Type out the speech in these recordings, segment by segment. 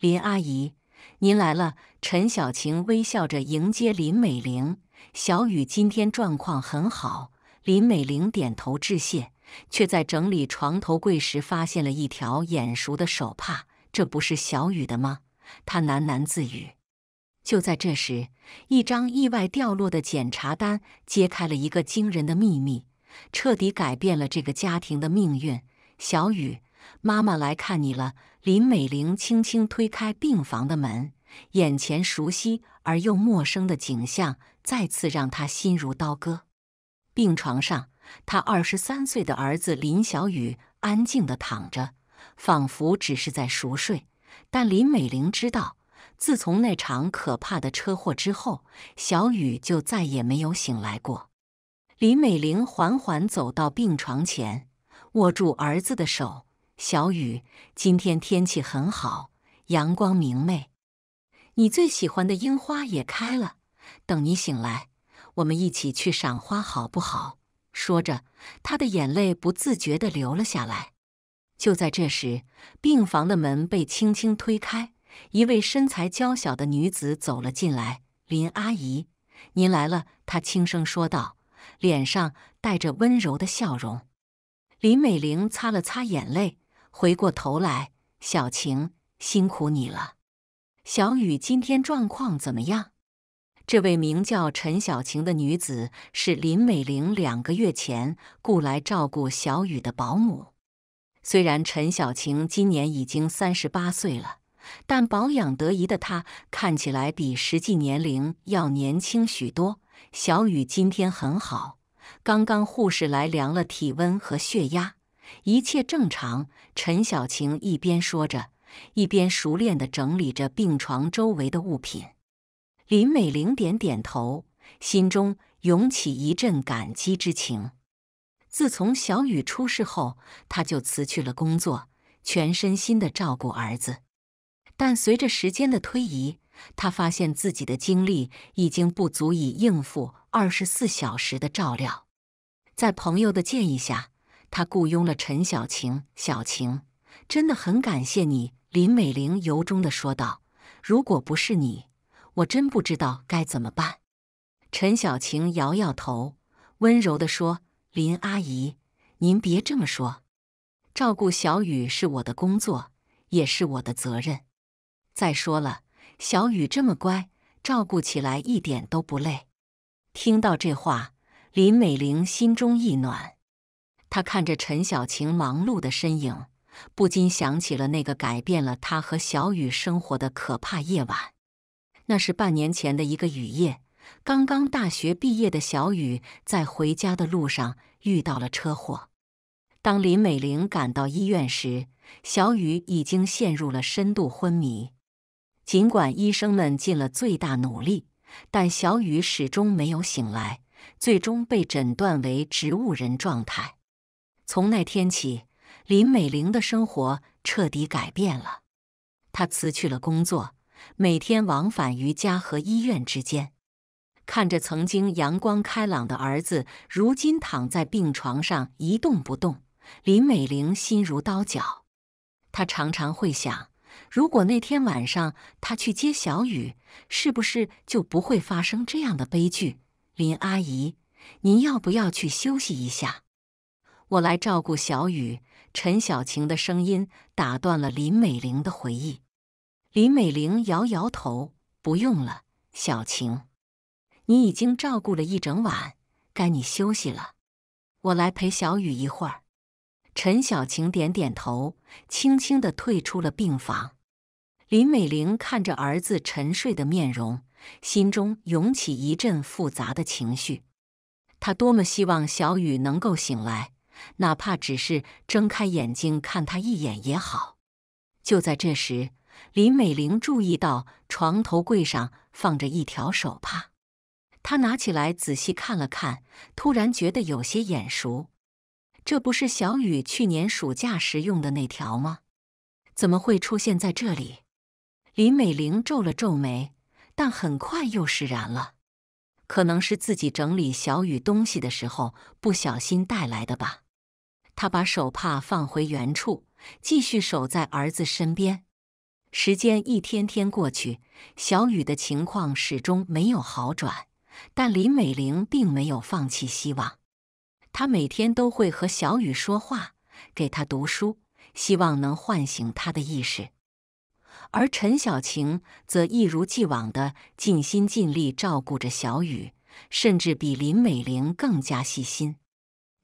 林阿姨，您来了。陈小晴微笑着迎接林美玲。小雨今天状况很好。林美玲点头致谢，却在整理床头柜时发现了一条眼熟的手帕。这不是小雨的吗？她喃喃自语。就在这时，一张意外掉落的检查单揭开了一个惊人的秘密，彻底改变了这个家庭的命运。小雨，妈妈来看你了。林美玲轻轻推开病房的门，眼前熟悉而又陌生的景象再次让她心如刀割。病床上，她二十三岁的儿子林小雨安静地躺着，仿佛只是在熟睡。但林美玲知道，自从那场可怕的车祸之后，小雨就再也没有醒来过。林美玲缓缓走到病床前，握住儿子的手。小雨，今天天气很好，阳光明媚，你最喜欢的樱花也开了。等你醒来，我们一起去赏花，好不好？说着，她的眼泪不自觉地流了下来。就在这时，病房的门被轻轻推开，一位身材娇小的女子走了进来。林阿姨，您来了。”她轻声说道，脸上带着温柔的笑容。林美玲擦了擦眼泪。回过头来，小晴辛苦你了。小雨今天状况怎么样？这位名叫陈小晴的女子是林美玲两个月前雇来照顾小雨的保姆。虽然陈小晴今年已经三十八岁了，但保养得宜的她看起来比实际年龄要年轻许多。小雨今天很好，刚刚护士来量了体温和血压。一切正常。陈小晴一边说着，一边熟练地整理着病床周围的物品。林美玲点点头，心中涌起一阵感激之情。自从小雨出事后，她就辞去了工作，全身心地照顾儿子。但随着时间的推移，她发现自己的精力已经不足以应付二十四小时的照料。在朋友的建议下，他雇佣了陈小晴，小晴，真的很感谢你，林美玲由衷地说道。如果不是你，我真不知道该怎么办。陈小晴摇摇头，温柔地说：“林阿姨，您别这么说，照顾小雨是我的工作，也是我的责任。再说了，小雨这么乖，照顾起来一点都不累。”听到这话，林美玲心中一暖。他看着陈小晴忙碌的身影，不禁想起了那个改变了他和小雨生活的可怕夜晚。那是半年前的一个雨夜，刚刚大学毕业的小雨在回家的路上遇到了车祸。当林美玲赶到医院时，小雨已经陷入了深度昏迷。尽管医生们尽了最大努力，但小雨始终没有醒来，最终被诊断为植物人状态。从那天起，林美玲的生活彻底改变了。她辞去了工作，每天往返于家和医院之间。看着曾经阳光开朗的儿子，如今躺在病床上一动不动，林美玲心如刀绞。她常常会想：如果那天晚上她去接小雨，是不是就不会发生这样的悲剧？林阿姨，您要不要去休息一下？我来照顾小雨。陈小晴的声音打断了林美玲的回忆。林美玲摇摇头：“不用了，小晴，你已经照顾了一整晚，该你休息了。我来陪小雨一会儿。”陈小晴点点头，轻轻的退出了病房。林美玲看着儿子沉睡的面容，心中涌起一阵复杂的情绪。她多么希望小雨能够醒来。哪怕只是睁开眼睛看他一眼也好。就在这时，林美玲注意到床头柜上放着一条手帕，她拿起来仔细看了看，突然觉得有些眼熟。这不是小雨去年暑假时用的那条吗？怎么会出现在这里？林美玲皱了皱眉，但很快又释然了。可能是自己整理小雨东西的时候不小心带来的吧。他把手帕放回原处，继续守在儿子身边。时间一天天过去，小雨的情况始终没有好转，但林美玲并没有放弃希望。她每天都会和小雨说话，给他读书，希望能唤醒他的意识。而陈小晴则一如既往的尽心尽力照顾着小雨，甚至比林美玲更加细心。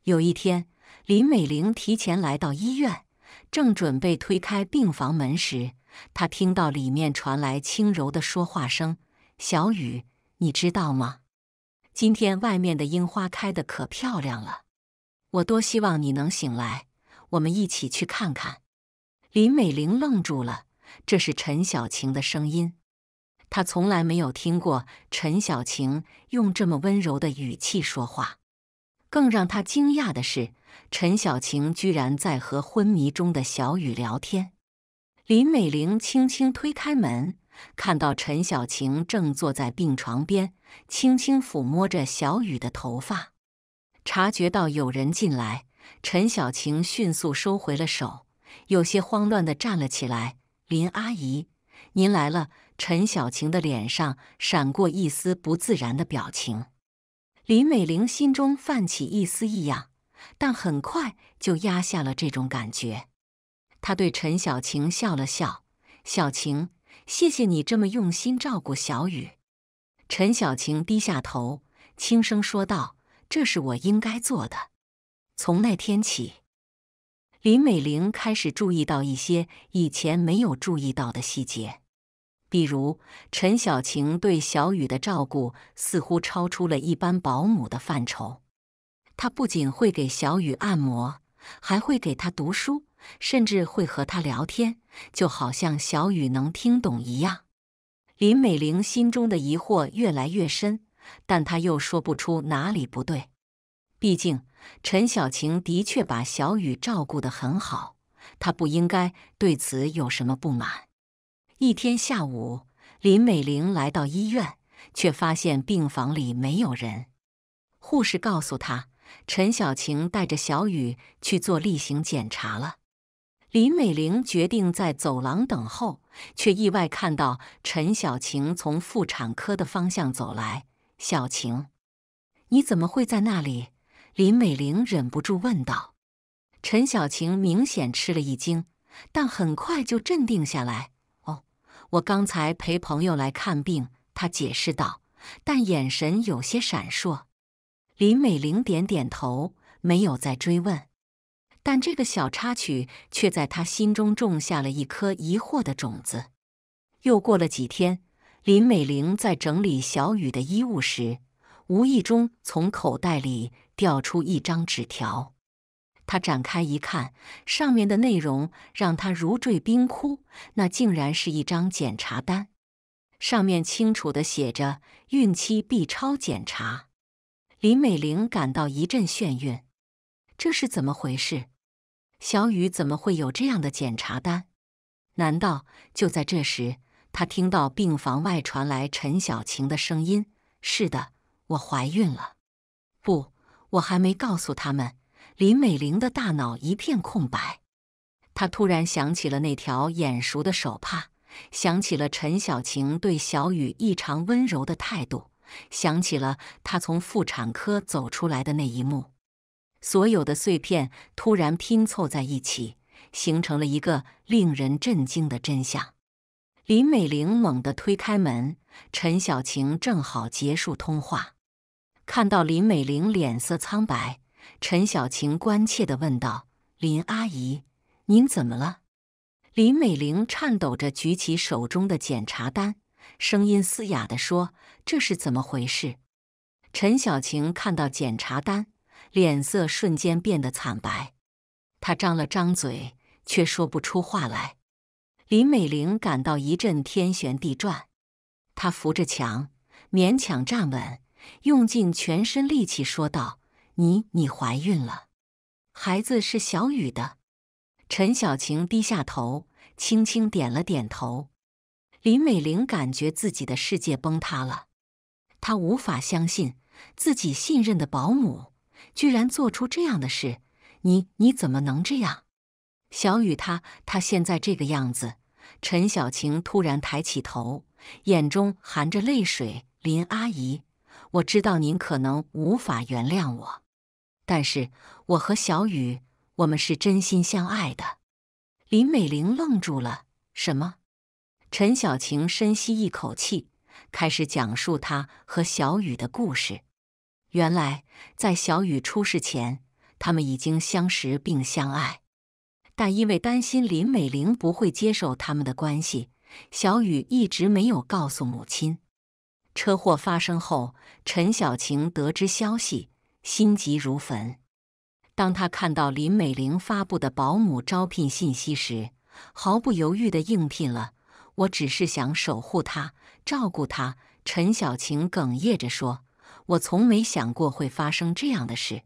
有一天。林美玲提前来到医院，正准备推开病房门时，她听到里面传来轻柔的说话声：“小雨，你知道吗？今天外面的樱花开得可漂亮了。我多希望你能醒来，我们一起去看看。”林美玲愣住了，这是陈小晴的声音，她从来没有听过陈小晴用这么温柔的语气说话。更让她惊讶的是。陈小晴居然在和昏迷中的小雨聊天。林美玲轻轻推开门，看到陈小晴正坐在病床边，轻轻抚摸着小雨的头发。察觉到有人进来，陈小晴迅速收回了手，有些慌乱的站了起来。“林阿姨，您来了。”陈小晴的脸上闪过一丝不自然的表情。林美玲心中泛起一丝异样。但很快就压下了这种感觉。他对陈小晴笑了笑：“小晴，谢谢你这么用心照顾小雨。”陈小晴低下头，轻声说道：“这是我应该做的。”从那天起，林美玲开始注意到一些以前没有注意到的细节，比如陈小晴对小雨的照顾似乎超出了一般保姆的范畴。他不仅会给小雨按摩，还会给他读书，甚至会和他聊天，就好像小雨能听懂一样。林美玲心中的疑惑越来越深，但她又说不出哪里不对。毕竟陈小晴的确把小雨照顾得很好，她不应该对此有什么不满。一天下午，林美玲来到医院，却发现病房里没有人。护士告诉她。陈小晴带着小雨去做例行检查了。林美玲决定在走廊等候，却意外看到陈小晴从妇产科的方向走来。“小晴，你怎么会在那里？”林美玲忍不住问道。陈小晴明显吃了一惊，但很快就镇定下来。“哦，我刚才陪朋友来看病。”她解释道，但眼神有些闪烁。林美玲点点头，没有再追问，但这个小插曲却在她心中种下了一颗疑惑的种子。又过了几天，林美玲在整理小雨的衣物时，无意中从口袋里掉出一张纸条。她展开一看，上面的内容让她如坠冰窟，那竟然是一张检查单，上面清楚的写着“孕期 B 超检查”。林美玲感到一阵眩晕，这是怎么回事？小雨怎么会有这样的检查单？难道就在这时，她听到病房外传来陈小晴的声音：“是的，我怀孕了。”“不，我还没告诉他们。”林美玲的大脑一片空白，她突然想起了那条眼熟的手帕，想起了陈小晴对小雨异常温柔的态度。想起了他从妇产科走出来的那一幕，所有的碎片突然拼凑在一起，形成了一个令人震惊的真相。林美玲猛地推开门，陈小晴正好结束通话，看到林美玲脸色苍白，陈小晴关切地问道：“林阿姨，您怎么了？”林美玲颤抖着举起手中的检查单，声音嘶哑地说。这是怎么回事？陈小晴看到检查单，脸色瞬间变得惨白。她张了张嘴，却说不出话来。林美玲感到一阵天旋地转，她扶着墙，勉强站稳，用尽全身力气说道：“你，你怀孕了，孩子是小雨的。”陈小晴低下头，轻轻点了点头。林美玲感觉自己的世界崩塌了。他无法相信自己信任的保姆居然做出这样的事！你你怎么能这样？小雨，他他现在这个样子……陈小晴突然抬起头，眼中含着泪水。林阿姨，我知道您可能无法原谅我，但是我和小雨，我们是真心相爱的。林美玲愣住了。什么？陈小晴深吸一口气。开始讲述他和小雨的故事。原来，在小雨出事前，他们已经相识并相爱，但因为担心林美玲不会接受他们的关系，小雨一直没有告诉母亲。车祸发生后，陈小晴得知消息，心急如焚。当他看到林美玲发布的保姆招聘信息时，毫不犹豫地应聘了。我只是想守护他，照顾他。”陈小晴哽咽着说，“我从没想过会发生这样的事。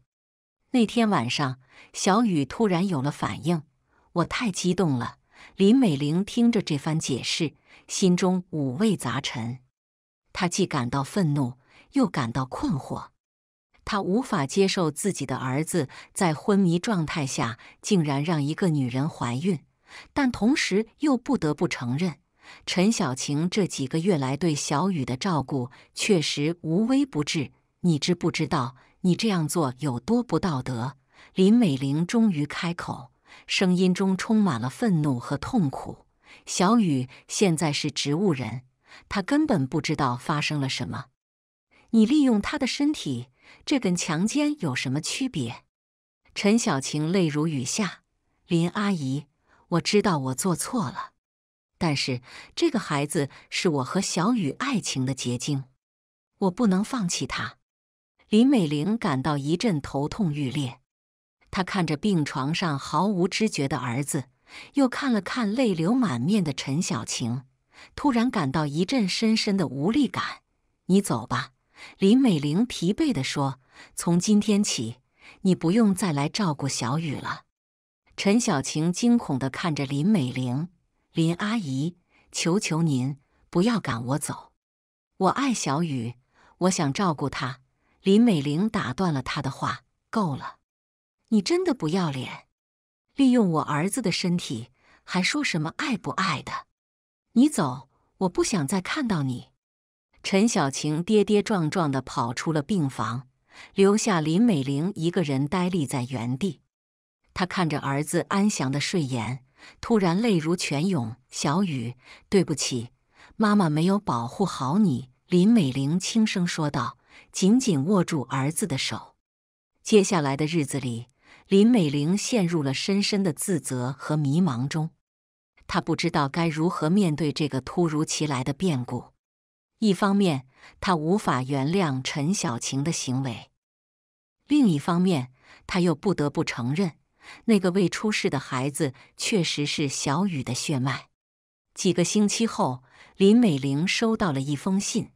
那天晚上，小雨突然有了反应，我太激动了。”林美玲听着这番解释，心中五味杂陈。她既感到愤怒，又感到困惑。她无法接受自己的儿子在昏迷状态下竟然让一个女人怀孕，但同时又不得不承认。陈小晴这几个月来对小雨的照顾确实无微不至，你知不知道你这样做有多不道德？林美玲终于开口，声音中充满了愤怒和痛苦。小雨现在是植物人，他根本不知道发生了什么。你利用他的身体，这跟强奸有什么区别？陈小晴泪如雨下。林阿姨，我知道我做错了。但是这个孩子是我和小雨爱情的结晶，我不能放弃他。林美玲感到一阵头痛欲裂，她看着病床上毫无知觉的儿子，又看了看泪流满面的陈小晴，突然感到一阵深深的无力感。你走吧，林美玲疲惫地说：“从今天起，你不用再来照顾小雨了。”陈小晴惊恐地看着林美玲。林阿姨，求求您不要赶我走！我爱小雨，我想照顾他。林美玲打断了他的话：“够了，你真的不要脸，利用我儿子的身体，还说什么爱不爱的？你走，我不想再看到你。”陈小晴跌跌撞撞的跑出了病房，留下林美玲一个人呆立在原地。她看着儿子安详的睡颜。突然，泪如泉涌。小雨，对不起，妈妈没有保护好你。”林美玲轻声说道，紧紧握住儿子的手。接下来的日子里，林美玲陷入了深深的自责和迷茫中。她不知道该如何面对这个突如其来的变故。一方面，她无法原谅陈小晴的行为；另一方面，她又不得不承认。那个未出世的孩子确实是小雨的血脉。几个星期后，林美玲收到了一封信，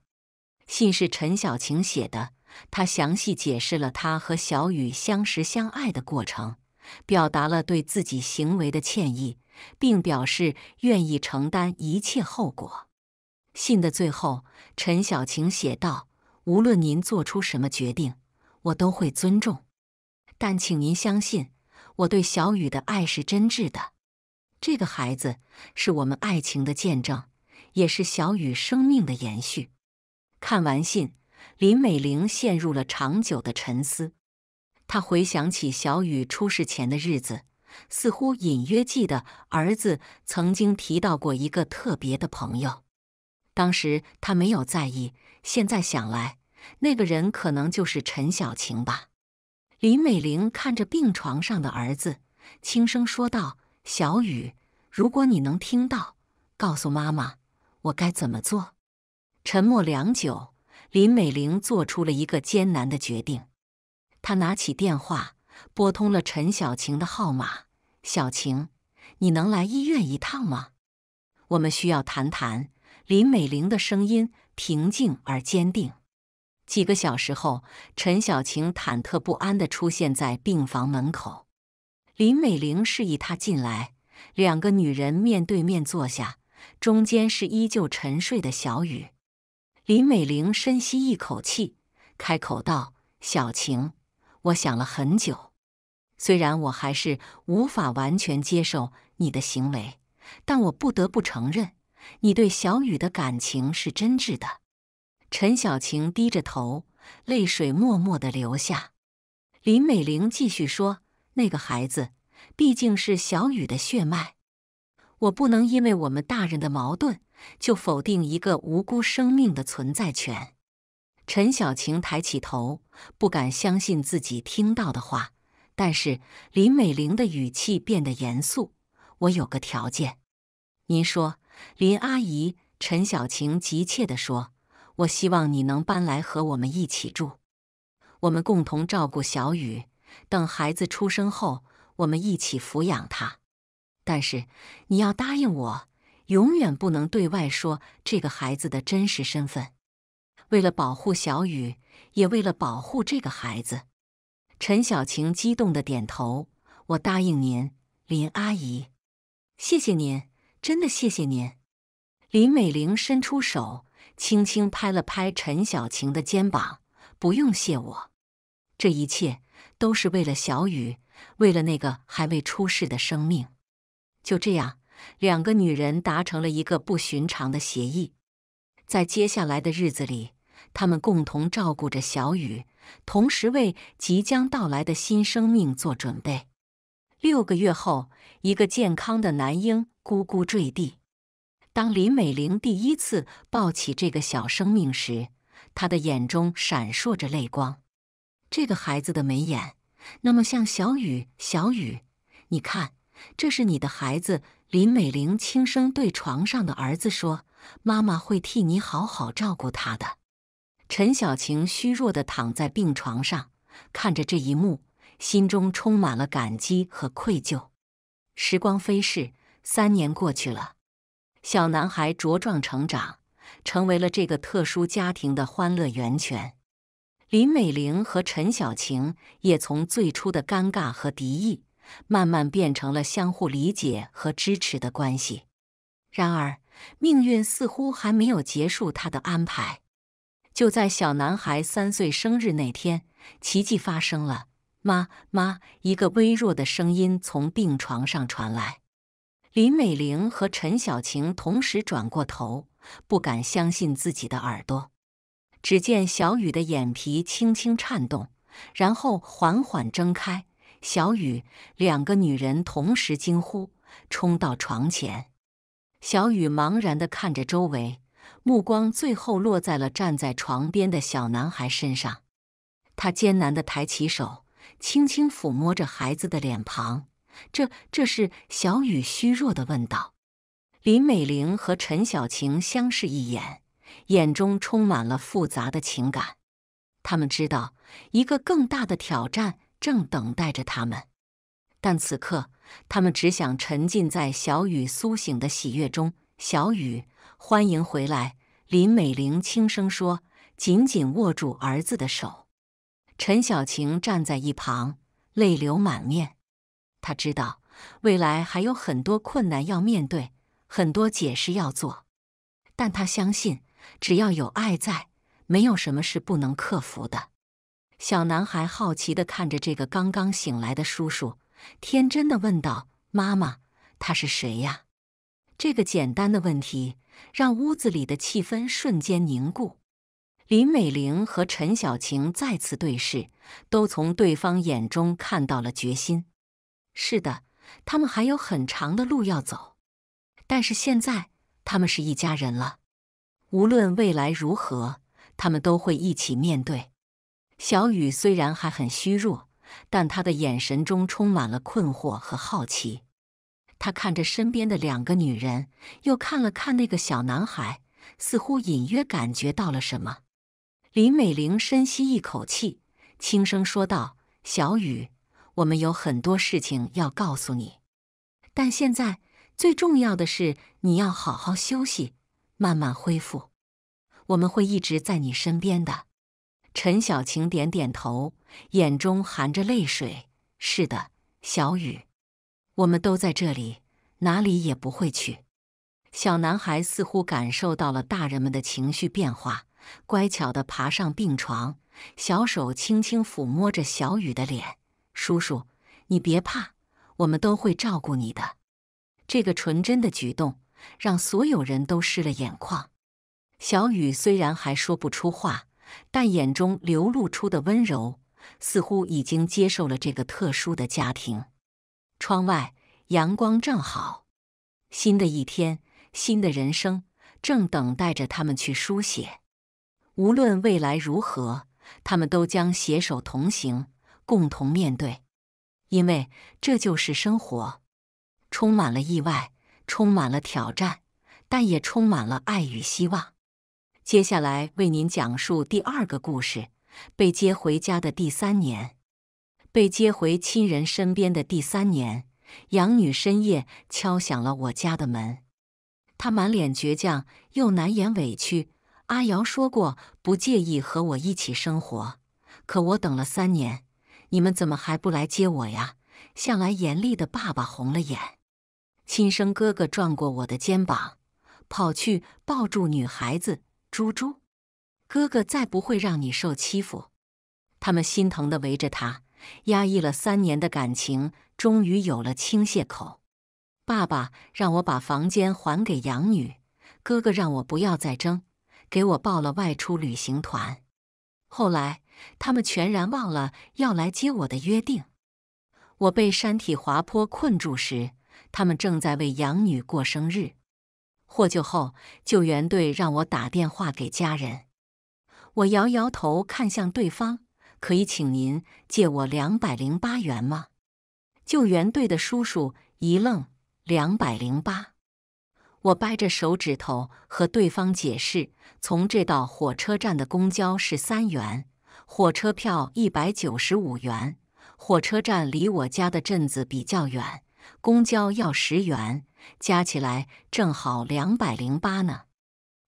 信是陈小晴写的。她详细解释了她和小雨相识相爱的过程，表达了对自己行为的歉意，并表示愿意承担一切后果。信的最后，陈小晴写道：“无论您做出什么决定，我都会尊重。但请您相信。”我对小雨的爱是真挚的，这个孩子是我们爱情的见证，也是小雨生命的延续。看完信，林美玲陷入了长久的沉思。她回想起小雨出事前的日子，似乎隐约记得儿子曾经提到过一个特别的朋友。当时他没有在意，现在想来，那个人可能就是陈小晴吧。林美玲看着病床上的儿子，轻声说道：“小雨，如果你能听到，告诉妈妈，我该怎么做。”沉默良久，林美玲做出了一个艰难的决定。她拿起电话，拨通了陈小晴的号码：“小晴，你能来医院一趟吗？我们需要谈谈。”林美玲的声音平静而坚定。几个小时后，陈小晴忐忑不安的出现在病房门口。林美玲示意她进来，两个女人面对面坐下，中间是依旧沉睡的小雨。林美玲深吸一口气，开口道：“小晴，我想了很久，虽然我还是无法完全接受你的行为，但我不得不承认，你对小雨的感情是真挚的。”陈小晴低着头，泪水默默的流下。林美玲继续说：“那个孩子毕竟是小雨的血脉，我不能因为我们大人的矛盾就否定一个无辜生命的存在权。”陈小晴抬起头，不敢相信自己听到的话。但是林美玲的语气变得严肃：“我有个条件。”“您说，林阿姨。”陈小晴急切地说。我希望你能搬来和我们一起住，我们共同照顾小雨。等孩子出生后，我们一起抚养他。但是你要答应我，永远不能对外说这个孩子的真实身份。为了保护小雨，也为了保护这个孩子，陈小晴激动的点头：“我答应您，林阿姨，谢谢您，真的谢谢您。”林美玲伸出手。轻轻拍了拍陈小晴的肩膀，“不用谢我，这一切都是为了小雨，为了那个还未出世的生命。”就这样，两个女人达成了一个不寻常的协议。在接下来的日子里，他们共同照顾着小雨，同时为即将到来的新生命做准备。六个月后，一个健康的男婴咕咕坠地。当林美玲第一次抱起这个小生命时，她的眼中闪烁着泪光。这个孩子的眉眼那么像小雨，小雨，你看，这是你的孩子。林美玲轻声对床上的儿子说：“妈妈会替你好好照顾他的。”陈小晴虚弱地躺在病床上，看着这一幕，心中充满了感激和愧疚。时光飞逝，三年过去了。小男孩茁壮成长，成为了这个特殊家庭的欢乐源泉。林美玲和陈小晴也从最初的尴尬和敌意，慢慢变成了相互理解和支持的关系。然而，命运似乎还没有结束他的安排。就在小男孩三岁生日那天，奇迹发生了。妈妈，一个微弱的声音从病床上传来。林美玲和陈小晴同时转过头，不敢相信自己的耳朵。只见小雨的眼皮轻轻颤动，然后缓缓睁开。小雨，两个女人同时惊呼，冲到床前。小雨茫然地看着周围，目光最后落在了站在床边的小男孩身上。她艰难地抬起手，轻轻抚摸着孩子的脸庞。这这是小雨虚弱的问道。林美玲和陈小晴相视一眼，眼中充满了复杂的情感。他们知道，一个更大的挑战正等待着他们。但此刻，他们只想沉浸在小雨苏醒的喜悦中。小雨，欢迎回来！林美玲轻声说，紧紧握住儿子的手。陈小晴站在一旁，泪流满面。他知道未来还有很多困难要面对，很多解释要做，但他相信只要有爱在，没有什么是不能克服的。小男孩好奇的看着这个刚刚醒来的叔叔，天真的问道：“妈妈，他是谁呀？”这个简单的问题让屋子里的气氛瞬间凝固。林美玲和陈小晴再次对视，都从对方眼中看到了决心。是的，他们还有很长的路要走，但是现在他们是一家人了。无论未来如何，他们都会一起面对。小雨虽然还很虚弱，但他的眼神中充满了困惑和好奇。他看着身边的两个女人，又看了看那个小男孩，似乎隐约感觉到了什么。林美玲深吸一口气，轻声说道：“小雨。”我们有很多事情要告诉你，但现在最重要的是你要好好休息，慢慢恢复。我们会一直在你身边的。陈小晴点点头，眼中含着泪水：“是的，小雨，我们都在这里，哪里也不会去。”小男孩似乎感受到了大人们的情绪变化，乖巧的爬上病床，小手轻轻抚摸着小雨的脸。叔叔，你别怕，我们都会照顾你的。这个纯真的举动让所有人都湿了眼眶。小雨虽然还说不出话，但眼中流露出的温柔，似乎已经接受了这个特殊的家庭。窗外阳光正好，新的一天，新的人生正等待着他们去书写。无论未来如何，他们都将携手同行。共同面对，因为这就是生活，充满了意外，充满了挑战，但也充满了爱与希望。接下来为您讲述第二个故事：被接回家的第三年，被接回亲人身边的第三年，养女深夜敲响了我家的门。她满脸倔强，又难掩委屈。阿瑶说过不介意和我一起生活，可我等了三年。你们怎么还不来接我呀？向来严厉的爸爸红了眼，亲生哥哥撞过我的肩膀，跑去抱住女孩子。猪猪，哥哥再不会让你受欺负。他们心疼的围着他，压抑了三年的感情终于有了倾泻口。爸爸让我把房间还给养女，哥哥让我不要再争，给我报了外出旅行团。后来。他们全然忘了要来接我的约定。我被山体滑坡困住时，他们正在为养女过生日。获救后，救援队让我打电话给家人。我摇摇头，看向对方：“可以请您借我两百零八元吗？”救援队的叔叔一愣：“两百零八？”我掰着手指头和对方解释：“从这到火车站的公交是三元。”火车票一百九十五元，火车站离我家的镇子比较远，公交要十元，加起来正好两百零八呢。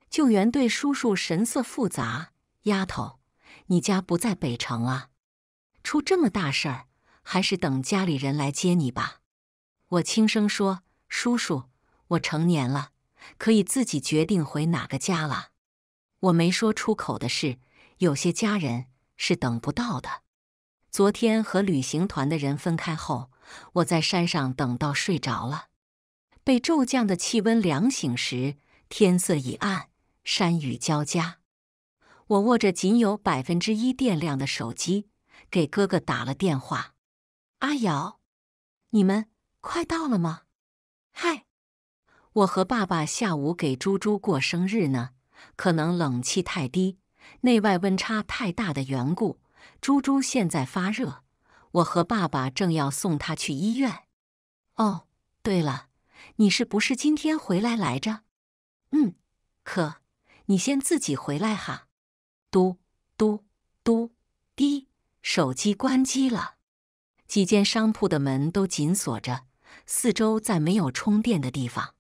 救援队叔叔神色复杂：“丫头，你家不在北城啊？出这么大事儿，还是等家里人来接你吧。”我轻声说：“叔叔，我成年了，可以自己决定回哪个家了。”我没说出口的是，有些家人。是等不到的。昨天和旅行团的人分开后，我在山上等到睡着了，被骤降的气温凉醒时，天色已暗，山雨交加。我握着仅有百分之一电量的手机，给哥哥打了电话：“阿瑶，你们快到了吗？”“嗨，我和爸爸下午给猪猪过生日呢，可能冷气太低。”内外温差太大的缘故，猪猪现在发热。我和爸爸正要送他去医院。哦，对了，你是不是今天回来来着？嗯，可你先自己回来哈。嘟嘟嘟滴，手机关机了。几间商铺的门都紧锁着，四周再没有充电的地方，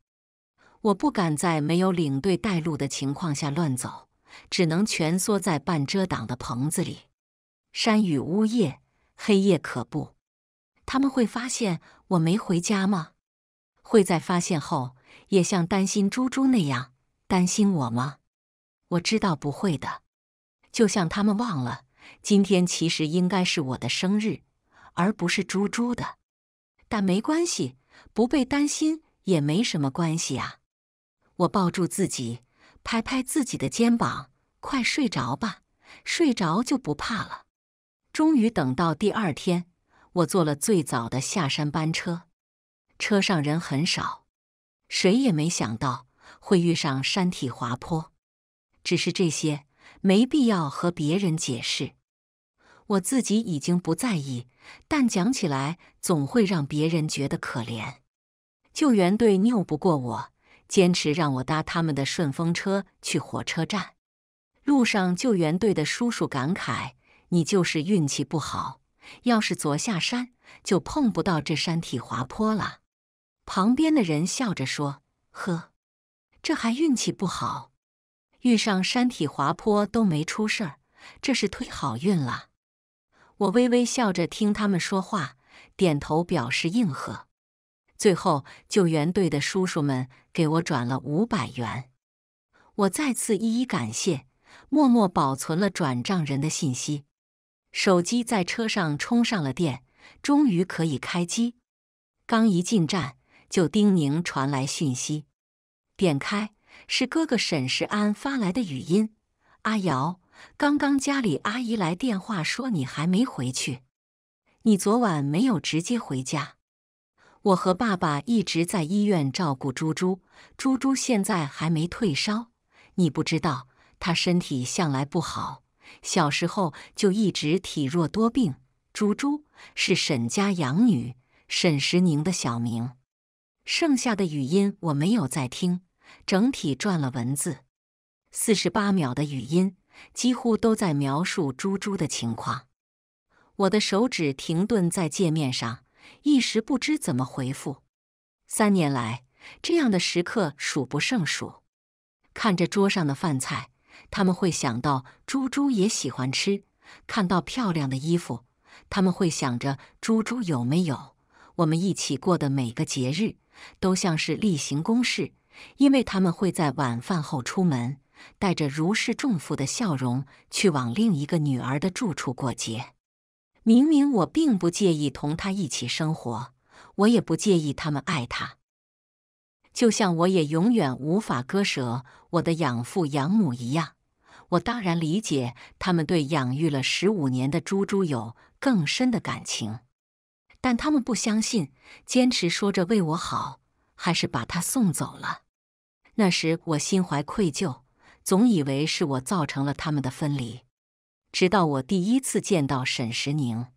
我不敢在没有领队带路的情况下乱走。只能蜷缩在半遮挡的棚子里。山雨呜咽，黑夜可怖。他们会发现我没回家吗？会在发现后也像担心猪猪那样担心我吗？我知道不会的。就像他们忘了今天其实应该是我的生日，而不是猪猪的。但没关系，不被担心也没什么关系啊。我抱住自己。拍拍自己的肩膀，快睡着吧，睡着就不怕了。终于等到第二天，我坐了最早的下山班车，车上人很少，谁也没想到会遇上山体滑坡。只是这些没必要和别人解释，我自己已经不在意，但讲起来总会让别人觉得可怜。救援队拗不过我。坚持让我搭他们的顺风车去火车站。路上，救援队的叔叔感慨：“你就是运气不好，要是昨下山就碰不到这山体滑坡了。”旁边的人笑着说：“呵，这还运气不好？遇上山体滑坡都没出事儿，这是忒好运了。”我微微笑着听他们说话，点头表示应和。最后，救援队的叔叔们给我转了五百元，我再次一一感谢，默默保存了转账人的信息。手机在车上充上了电，终于可以开机。刚一进站，就叮咛传来讯息，点开是哥哥沈石安发来的语音：“阿瑶，刚刚家里阿姨来电话说你还没回去，你昨晚没有直接回家。”我和爸爸一直在医院照顾猪猪，猪猪现在还没退烧。你不知道，他身体向来不好，小时候就一直体弱多病。猪猪是沈家养女沈时宁的小名。剩下的语音我没有再听，整体转了文字。四十八秒的语音几乎都在描述猪猪的情况。我的手指停顿在界面上。一时不知怎么回复。三年来，这样的时刻数不胜数。看着桌上的饭菜，他们会想到猪猪也喜欢吃；看到漂亮的衣服，他们会想着猪猪有没有。我们一起过的每个节日，都像是例行公事，因为他们会在晚饭后出门，带着如释重负的笑容去往另一个女儿的住处过节。明明我并不介意同他一起生活，我也不介意他们爱他，就像我也永远无法割舍我的养父养母一样。我当然理解他们对养育了十五年的猪猪有更深的感情，但他们不相信，坚持说着为我好，还是把他送走了。那时我心怀愧疚，总以为是我造成了他们的分离。直到我第一次见到沈时宁，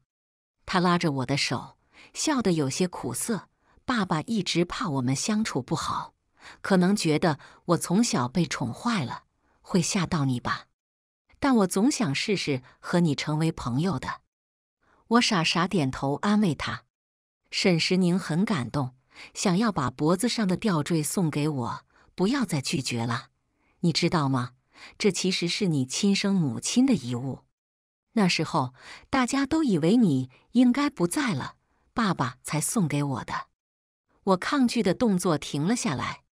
他拉着我的手，笑得有些苦涩。爸爸一直怕我们相处不好，可能觉得我从小被宠坏了，会吓到你吧。但我总想试试和你成为朋友的。我傻傻点头安慰他。沈时宁很感动，想要把脖子上的吊坠送给我，不要再拒绝了。你知道吗？这其实是你亲生母亲的遗物，那时候大家都以为你应该不在了，爸爸才送给我的。我抗拒的动作停了下来，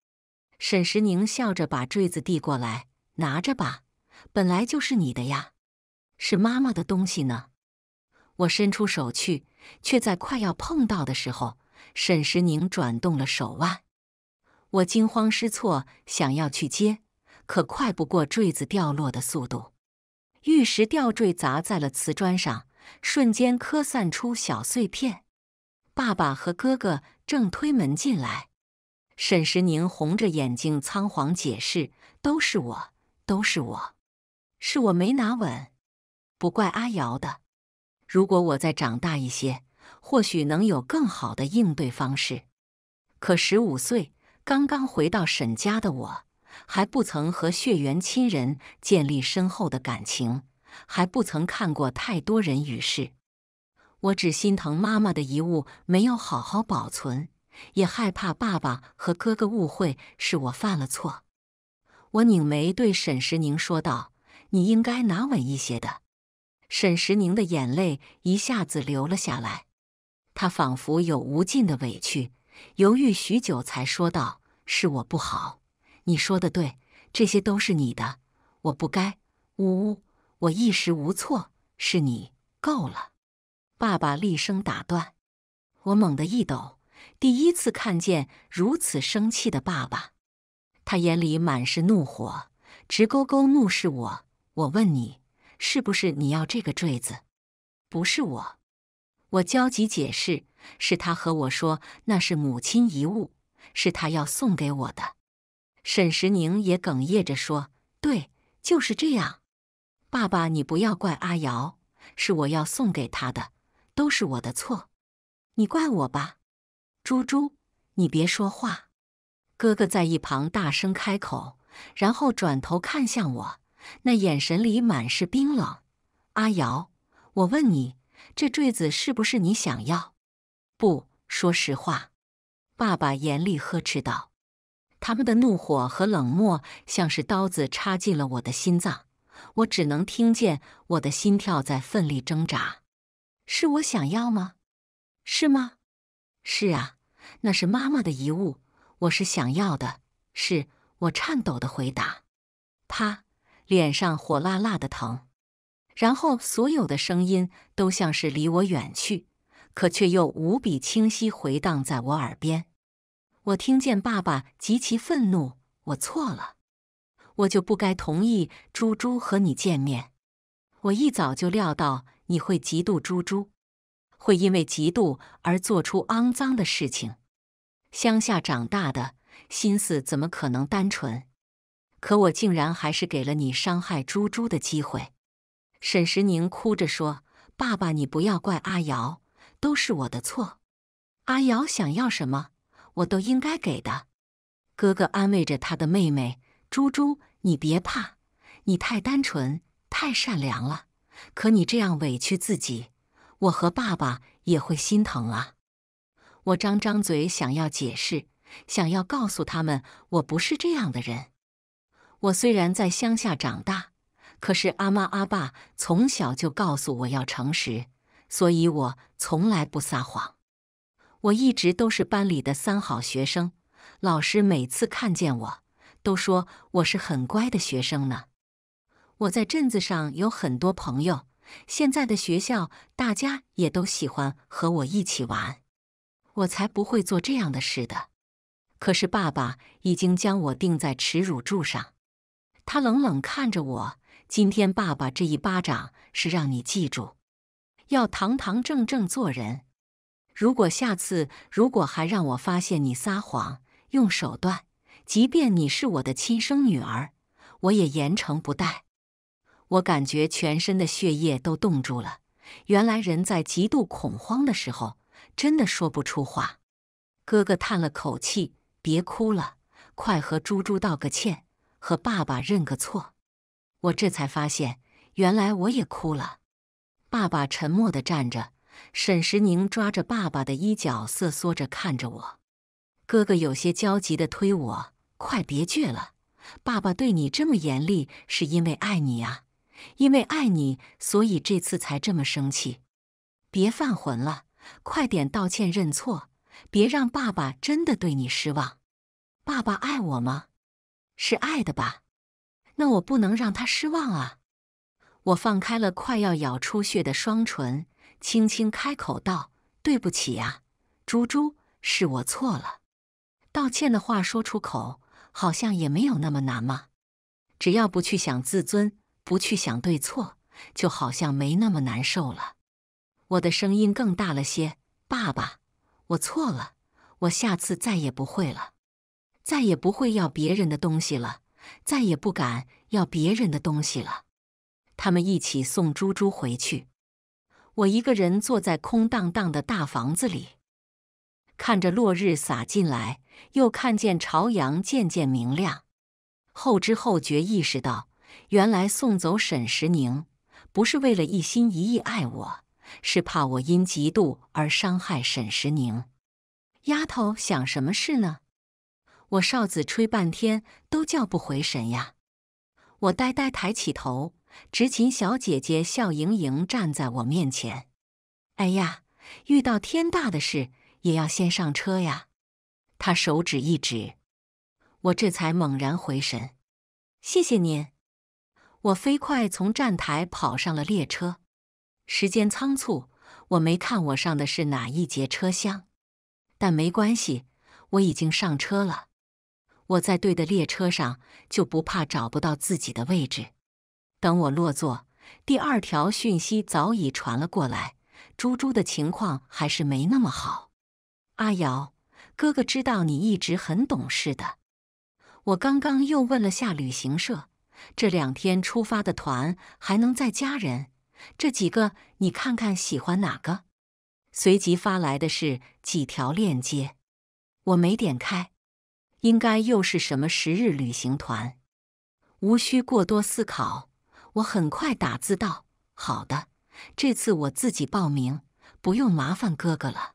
沈石宁笑着把坠子递过来，拿着吧，本来就是你的呀，是妈妈的东西呢。我伸出手去，却在快要碰到的时候，沈石宁转动了手腕，我惊慌失措，想要去接。可快不过坠子掉落的速度，玉石吊坠砸在了瓷砖上，瞬间磕散出小碎片。爸爸和哥哥正推门进来，沈时宁红着眼睛仓皇解释：“都是我，都是我，是我没拿稳，不怪阿瑶的。如果我再长大一些，或许能有更好的应对方式。可十五岁，刚刚回到沈家的我。”还不曾和血缘亲人建立深厚的感情，还不曾看过太多人与事。我只心疼妈妈的遗物没有好好保存，也害怕爸爸和哥哥误会是我犯了错。我拧眉对沈时宁说道：“你应该拿稳一些的。”沈时宁的眼泪一下子流了下来，他仿佛有无尽的委屈，犹豫许久才说道：“是我不好。”你说的对，这些都是你的，我不该。呜呜，我一时无措。是你够了！爸爸厉声打断。我猛地一抖，第一次看见如此生气的爸爸，他眼里满是怒火，直勾勾怒视我。我问你，是不是你要这个坠子？不是我，我焦急解释，是他和我说那是母亲遗物，是他要送给我的。沈时宁也哽咽着说：“对，就是这样，爸爸，你不要怪阿瑶，是我要送给他的，都是我的错，你怪我吧。”猪猪，你别说话。哥哥在一旁大声开口，然后转头看向我，那眼神里满是冰冷。阿瑶，我问你，这坠子是不是你想要？不说实话！爸爸严厉呵斥道。他们的怒火和冷漠像是刀子插进了我的心脏，我只能听见我的心跳在奋力挣扎。是我想要吗？是吗？是啊，那是妈妈的遗物，我是想要的。是，我颤抖的回答。他脸上火辣辣的疼，然后所有的声音都像是离我远去，可却又无比清晰回荡在我耳边。我听见爸爸极其愤怒，我错了，我就不该同意猪猪和你见面。我一早就料到你会嫉妒猪猪，会因为嫉妒而做出肮脏的事情。乡下长大的心思怎么可能单纯？可我竟然还是给了你伤害猪猪的机会。沈时宁哭着说：“爸爸，你不要怪阿瑶，都是我的错。”阿瑶想要什么？我都应该给的，哥哥安慰着他的妹妹：“猪猪，你别怕，你太单纯，太善良了。可你这样委屈自己，我和爸爸也会心疼啊。”我张张嘴，想要解释，想要告诉他们我不是这样的人。我虽然在乡下长大，可是阿妈阿爸从小就告诉我要诚实，所以我从来不撒谎。我一直都是班里的三好学生，老师每次看见我，都说我是很乖的学生呢。我在镇子上有很多朋友，现在的学校大家也都喜欢和我一起玩。我才不会做这样的事的。可是爸爸已经将我钉在耻辱柱上，他冷冷看着我。今天爸爸这一巴掌是让你记住，要堂堂正正做人。如果下次如果还让我发现你撒谎用手段，即便你是我的亲生女儿，我也严惩不贷。我感觉全身的血液都冻住了。原来人在极度恐慌的时候真的说不出话。哥哥叹了口气：“别哭了，快和猪猪道个歉，和爸爸认个错。”我这才发现，原来我也哭了。爸爸沉默的站着。沈时宁抓着爸爸的衣角，瑟缩着看着我。哥哥有些焦急地推我：“快别倔了，爸爸对你这么严厉，是因为爱你啊。因为爱你，所以这次才这么生气。别犯浑了，快点道歉认错，别让爸爸真的对你失望。爸爸爱我吗？是爱的吧？那我不能让他失望啊！”我放开了快要咬出血的双唇。轻轻开口道：“对不起呀，猪猪，是我错了。”道歉的话说出口，好像也没有那么难嘛。只要不去想自尊，不去想对错，就好像没那么难受了。我的声音更大了些：“爸爸，我错了，我下次再也不会了，再也不会要别人的东西了，再也不敢要别人的东西了。”他们一起送猪猪回去。我一个人坐在空荡荡的大房子里，看着落日洒进来，又看见朝阳渐渐明亮。后知后觉意识到，原来送走沈时宁不是为了一心一意爱我，是怕我因嫉妒而伤害沈时宁。丫头想什么事呢？我哨子吹半天都叫不回神呀！我呆呆抬起头。执勤小姐姐笑盈盈站在我面前。“哎呀，遇到天大的事也要先上车呀！”她手指一指，我这才猛然回神。“谢谢您！”我飞快从站台跑上了列车。时间仓促，我没看我上的是哪一节车厢，但没关系，我已经上车了。我在对的列车上，就不怕找不到自己的位置。等我落座，第二条讯息早已传了过来。猪猪的情况还是没那么好。阿瑶，哥哥知道你一直很懂事的。我刚刚又问了下旅行社，这两天出发的团还能再加人，这几个你看看喜欢哪个。随即发来的是几条链接，我没点开，应该又是什么十日旅行团，无需过多思考。我很快打字道：“好的，这次我自己报名，不用麻烦哥哥了。”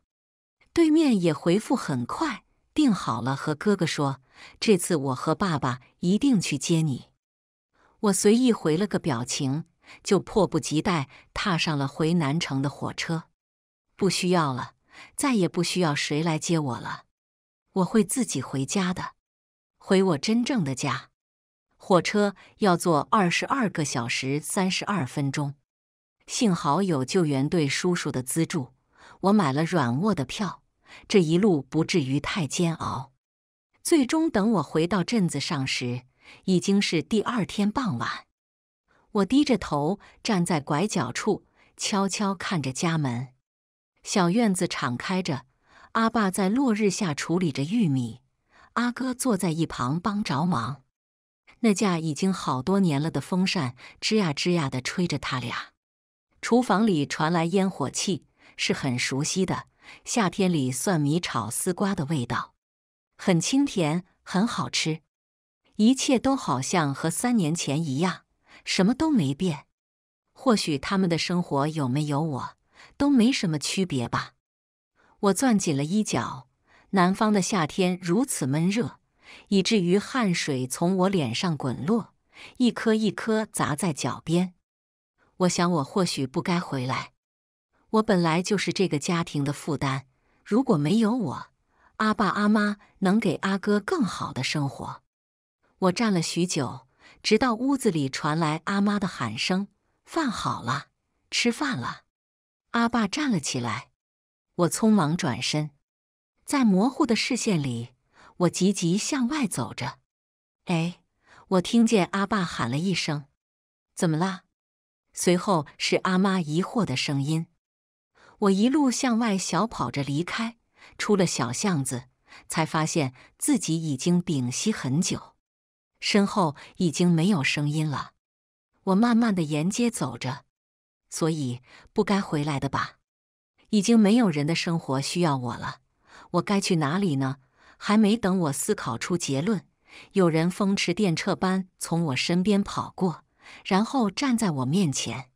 对面也回复很快：“定好了，和哥哥说，这次我和爸爸一定去接你。”我随意回了个表情，就迫不及待踏上了回南城的火车。不需要了，再也不需要谁来接我了，我会自己回家的，回我真正的家。火车要坐二十二个小时三十二分钟，幸好有救援队叔叔的资助，我买了软卧的票，这一路不至于太煎熬。最终，等我回到镇子上时，已经是第二天傍晚。我低着头站在拐角处，悄悄看着家门。小院子敞开着，阿爸在落日下处理着玉米，阿哥坐在一旁帮着忙。那架已经好多年了的风扇吱呀吱呀的吹着他俩，厨房里传来烟火气，是很熟悉的夏天里蒜米炒丝瓜的味道，很清甜，很好吃。一切都好像和三年前一样，什么都没变。或许他们的生活有没有我，都没什么区别吧。我攥紧了衣角，南方的夏天如此闷热。以至于汗水从我脸上滚落，一颗一颗砸在脚边。我想，我或许不该回来。我本来就是这个家庭的负担。如果没有我，阿爸阿妈能给阿哥更好的生活。我站了许久，直到屋子里传来阿妈的喊声：“饭好了，吃饭了。”阿爸站了起来，我匆忙转身，在模糊的视线里。我急急向外走着，哎，我听见阿爸喊了一声：“怎么啦？”随后是阿妈疑惑的声音。我一路向外小跑着离开，出了小巷子，才发现自己已经屏息很久，身后已经没有声音了。我慢慢的沿街走着，所以不该回来的吧？已经没有人的生活需要我了，我该去哪里呢？还没等我思考出结论，有人风驰电掣般从我身边跑过，然后站在我面前。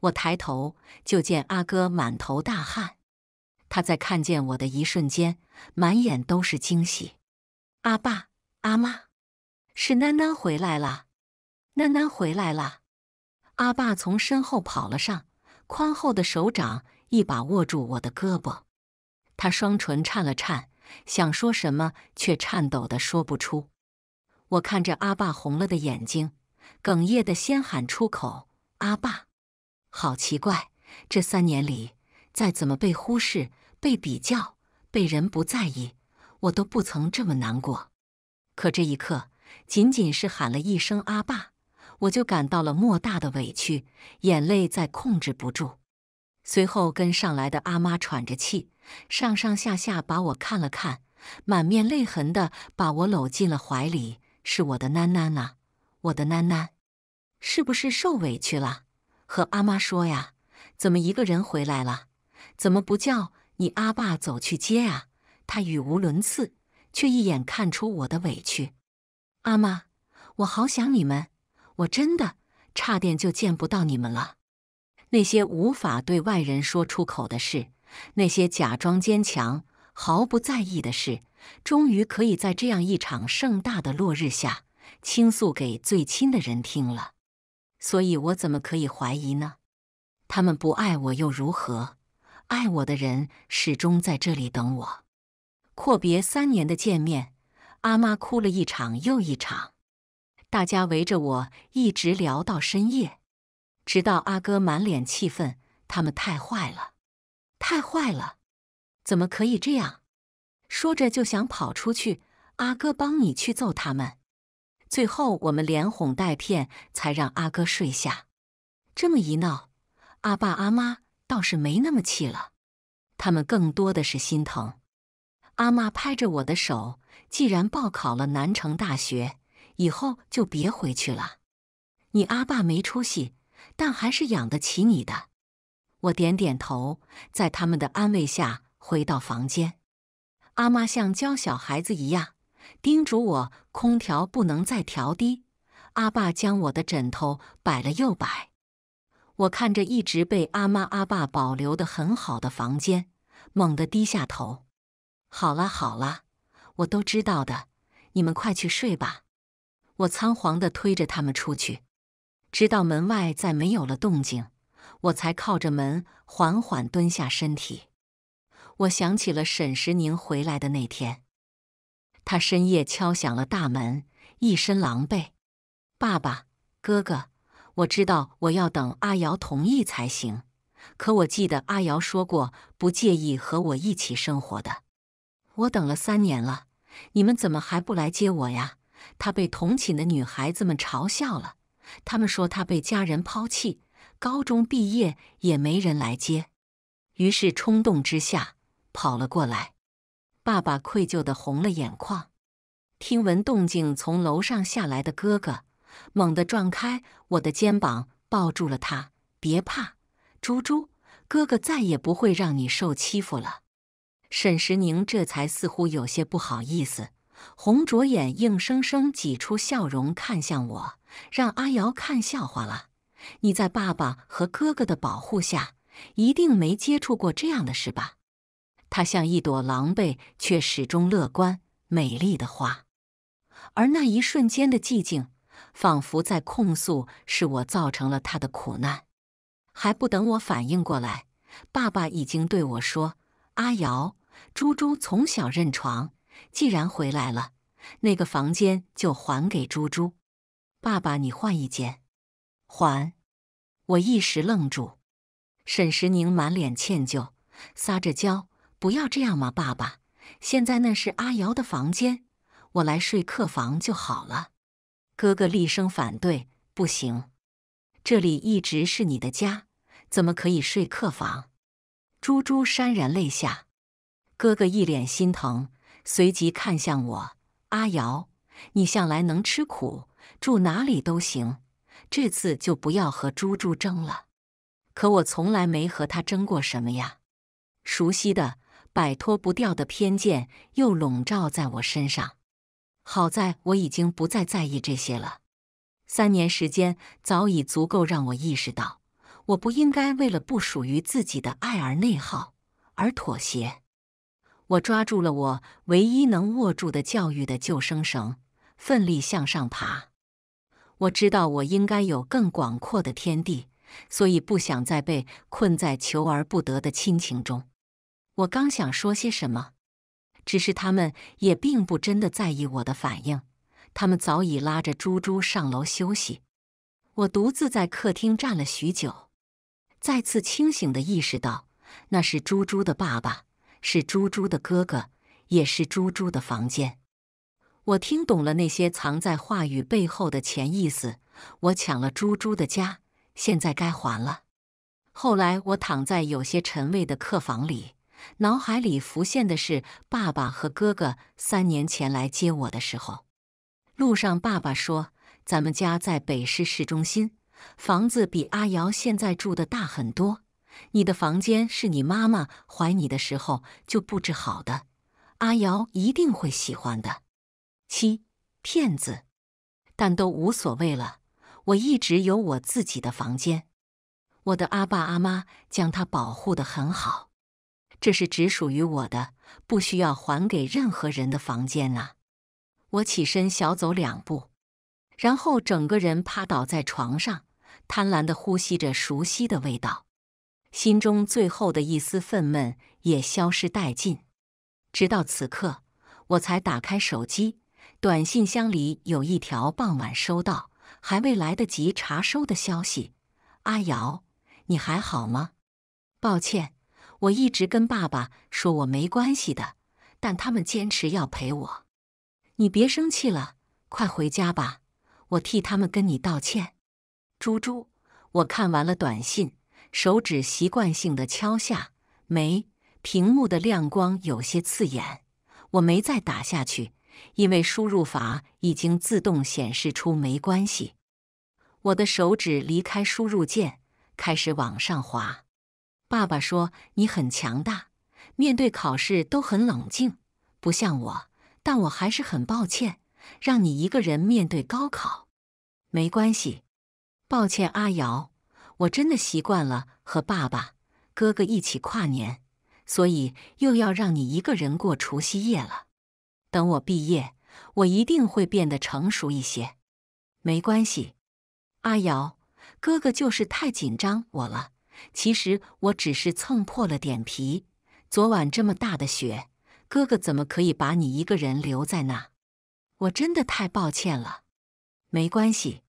我抬头就见阿哥满头大汗，他在看见我的一瞬间，满眼都是惊喜。阿爸、阿妈，是囡囡回来了，囡囡回来了！阿爸从身后跑了上，宽厚的手掌一把握住我的胳膊，他双唇颤了颤。想说什么，却颤抖的说不出。我看着阿爸红了的眼睛，哽咽的先喊出口：“阿爸，好奇怪，这三年里，再怎么被忽视、被比较、被人不在意，我都不曾这么难过。可这一刻，仅仅是喊了一声‘阿爸’，我就感到了莫大的委屈，眼泪在控制不住。”随后跟上来的阿妈喘着气，上上下下把我看了看，满面泪痕的把我搂进了怀里。是我的囡囡啊，我的囡囡，是不是受委屈了？和阿妈说呀，怎么一个人回来了？怎么不叫你阿爸走去接啊？他语无伦次，却一眼看出我的委屈。阿妈，我好想你们，我真的差点就见不到你们了。那些无法对外人说出口的事，那些假装坚强、毫不在意的事，终于可以在这样一场盛大的落日下倾诉给最亲的人听了。所以我怎么可以怀疑呢？他们不爱我又如何？爱我的人始终在这里等我。阔别三年的见面，阿妈哭了一场又一场，大家围着我一直聊到深夜。直到阿哥满脸气愤，他们太坏了，太坏了，怎么可以这样？说着就想跑出去。阿哥，帮你去揍他们。最后我们连哄带骗，才让阿哥睡下。这么一闹，阿爸阿妈倒是没那么气了，他们更多的是心疼。阿妈拍着我的手，既然报考了南城大学，以后就别回去了。你阿爸没出息。但还是养得起你的。我点点头，在他们的安慰下回到房间。阿妈像教小孩子一样叮嘱我，空调不能再调低。阿爸将我的枕头摆了又摆。我看着一直被阿妈阿爸保留的很好的房间，猛地低下头。好了好了，我都知道的，你们快去睡吧。我仓皇地推着他们出去。直到门外再没有了动静，我才靠着门缓缓蹲下身体。我想起了沈时宁回来的那天，他深夜敲响了大门，一身狼狈。爸爸，哥哥，我知道我要等阿瑶同意才行。可我记得阿瑶说过不介意和我一起生活的。我等了三年了，你们怎么还不来接我呀？他被同寝的女孩子们嘲笑了。他们说他被家人抛弃，高中毕业也没人来接，于是冲动之下跑了过来。爸爸愧疚的红了眼眶，听闻动静从楼上下来的哥哥猛地撞开我的肩膀，抱住了他：“别怕，猪猪，哥哥再也不会让你受欺负了。”沈时宁这才似乎有些不好意思。红着眼，硬生生挤出笑容，看向我，让阿瑶看笑话了。你在爸爸和哥哥的保护下，一定没接触过这样的事吧？他像一朵狼狈却始终乐观美丽的花，而那一瞬间的寂静，仿佛在控诉是我造成了他的苦难。还不等我反应过来，爸爸已经对我说：“阿瑶，猪猪从小认床。”既然回来了，那个房间就还给猪猪。爸爸，你换一间。还？我一时愣住。沈时宁满脸歉疚，撒着娇：“不要这样嘛，爸爸。现在那是阿瑶的房间，我来睡客房就好了。”哥哥厉声反对：“不行，这里一直是你的家，怎么可以睡客房？”猪猪潸然泪下，哥哥一脸心疼。随即看向我，阿瑶，你向来能吃苦，住哪里都行，这次就不要和猪猪争了。可我从来没和他争过什么呀。熟悉的、摆脱不掉的偏见又笼罩在我身上。好在我已经不再在意这些了。三年时间早已足够让我意识到，我不应该为了不属于自己的爱而内耗，而妥协。我抓住了我唯一能握住的教育的救生绳，奋力向上爬。我知道我应该有更广阔的天地，所以不想再被困在求而不得的亲情中。我刚想说些什么，只是他们也并不真的在意我的反应。他们早已拉着猪猪上楼休息。我独自在客厅站了许久，再次清醒地意识到，那是猪猪的爸爸。是猪猪的哥哥，也是猪猪的房间。我听懂了那些藏在话语背后的潜意思。我抢了猪猪的家，现在该还了。后来，我躺在有些陈味的客房里，脑海里浮现的是爸爸和哥哥三年前来接我的时候。路上，爸爸说：“咱们家在北市市中心，房子比阿瑶现在住的大很多。”你的房间是你妈妈怀你的时候就布置好的，阿瑶一定会喜欢的。七骗子，但都无所谓了。我一直有我自己的房间，我的阿爸阿妈将它保护得很好，这是只属于我的，不需要还给任何人的房间呐。我起身小走两步，然后整个人趴倒在床上，贪婪地呼吸着熟悉的味道。心中最后的一丝愤懑也消失殆尽，直到此刻，我才打开手机，短信箱里有一条傍晚收到还未来得及查收的消息：“阿瑶，你还好吗？抱歉，我一直跟爸爸说我没关系的，但他们坚持要陪我。你别生气了，快回家吧，我替他们跟你道歉。”猪猪，我看完了短信。手指习惯性地敲下，没屏幕的亮光有些刺眼，我没再打下去，因为输入法已经自动显示出没关系。我的手指离开输入键，开始往上滑。爸爸说：“你很强大，面对考试都很冷静，不像我。但我还是很抱歉，让你一个人面对高考。没关系，抱歉，阿瑶。”我真的习惯了和爸爸、哥哥一起跨年，所以又要让你一个人过除夕夜了。等我毕业，我一定会变得成熟一些。没关系，阿瑶，哥哥就是太紧张我了。其实我只是蹭破了点皮。昨晚这么大的雪，哥哥怎么可以把你一个人留在那？我真的太抱歉了。没关系，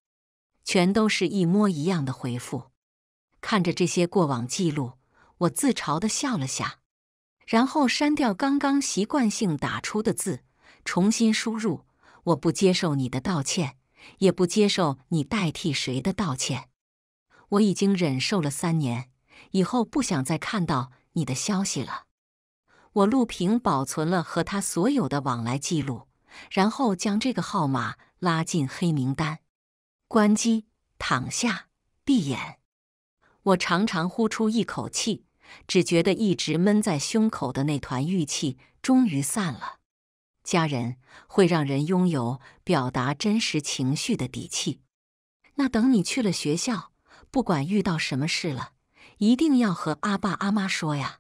全都是一模一样的回复。看着这些过往记录，我自嘲的笑了下，然后删掉刚刚习惯性打出的字，重新输入。我不接受你的道歉，也不接受你代替谁的道歉。我已经忍受了三年，以后不想再看到你的消息了。我录屏保存了和他所有的往来记录，然后将这个号码拉进黑名单，关机，躺下，闭眼。我长长呼出一口气，只觉得一直闷在胸口的那团郁气终于散了。家人会让人拥有表达真实情绪的底气。那等你去了学校，不管遇到什么事了，一定要和阿爸阿妈说呀。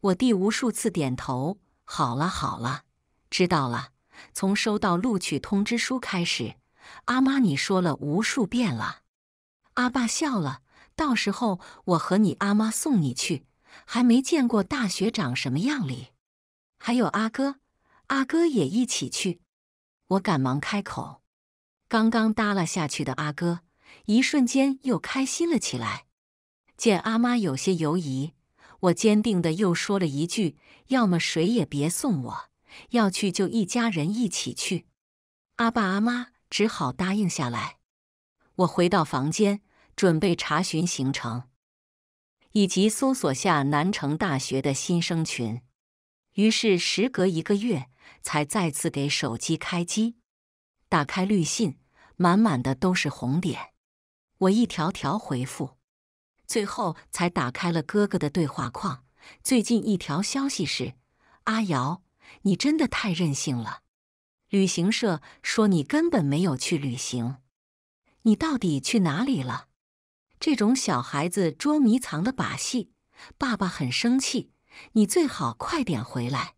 我弟无数次点头。好了好了，知道了。从收到录取通知书开始，阿妈你说了无数遍了。阿爸笑了。到时候我和你阿妈送你去，还没见过大学长什么样哩。还有阿哥，阿哥也一起去。我赶忙开口，刚刚耷拉下去的阿哥，一瞬间又开心了起来。见阿妈有些犹疑，我坚定的又说了一句：“要么谁也别送我，要去就一家人一起去。”阿爸阿妈只好答应下来。我回到房间。准备查询行程，以及搜索下南城大学的新生群。于是，时隔一个月，才再次给手机开机，打开绿信，满满的都是红点。我一条条回复，最后才打开了哥哥的对话框。最近一条消息是：“阿瑶，你真的太任性了！旅行社说你根本没有去旅行，你到底去哪里了？”这种小孩子捉迷藏的把戏，爸爸很生气。你最好快点回来！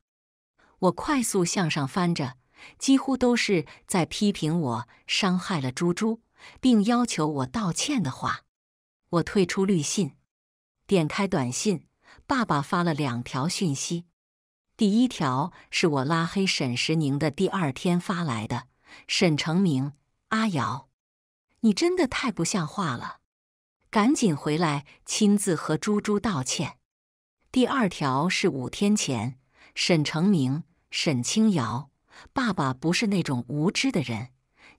我快速向上翻着，几乎都是在批评我伤害了猪猪，并要求我道歉的话。我退出绿信，点开短信，爸爸发了两条讯息。第一条是我拉黑沈时宁的第二天发来的：“沈成明，阿瑶，你真的太不像话了。”赶紧回来，亲自和猪猪道歉。第二条是五天前，沈成明、沈清瑶，爸爸不是那种无知的人，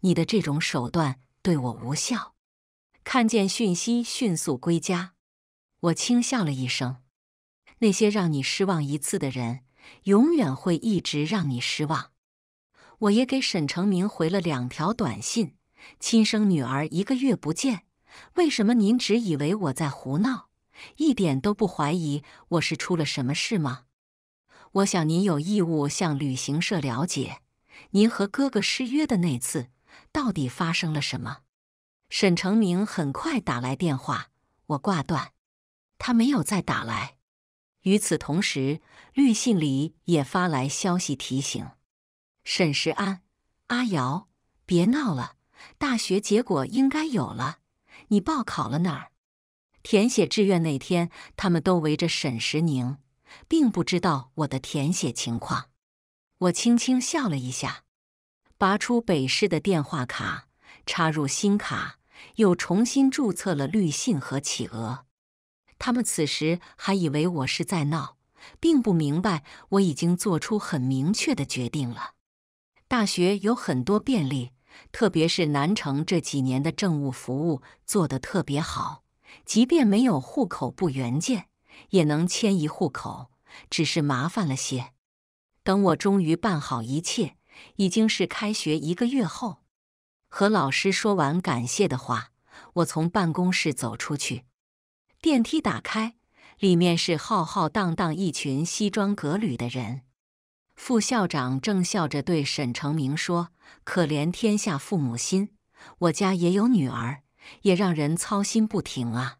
你的这种手段对我无效。看见讯息，迅速归家。我轻笑了一声，那些让你失望一次的人，永远会一直让你失望。我也给沈成明回了两条短信，亲生女儿一个月不见。为什么您只以为我在胡闹，一点都不怀疑我是出了什么事吗？我想您有义务向旅行社了解，您和哥哥失约的那次到底发生了什么？沈成明很快打来电话，我挂断，他没有再打来。与此同时，绿信里也发来消息提醒：沈时安，阿瑶，别闹了，大学结果应该有了。你报考了哪儿？填写志愿那天，他们都围着沈石宁，并不知道我的填写情况。我轻轻笑了一下，拔出北师的电话卡，插入新卡，又重新注册了绿信和企鹅。他们此时还以为我是在闹，并不明白我已经做出很明确的决定了。大学有很多便利。特别是南城这几年的政务服务做得特别好，即便没有户口簿原件，也能迁移户口，只是麻烦了些。等我终于办好一切，已经是开学一个月后。和老师说完感谢的话，我从办公室走出去，电梯打开，里面是浩浩荡荡一群西装革履的人。副校长正笑着对沈成明说：“可怜天下父母心，我家也有女儿，也让人操心不停啊。”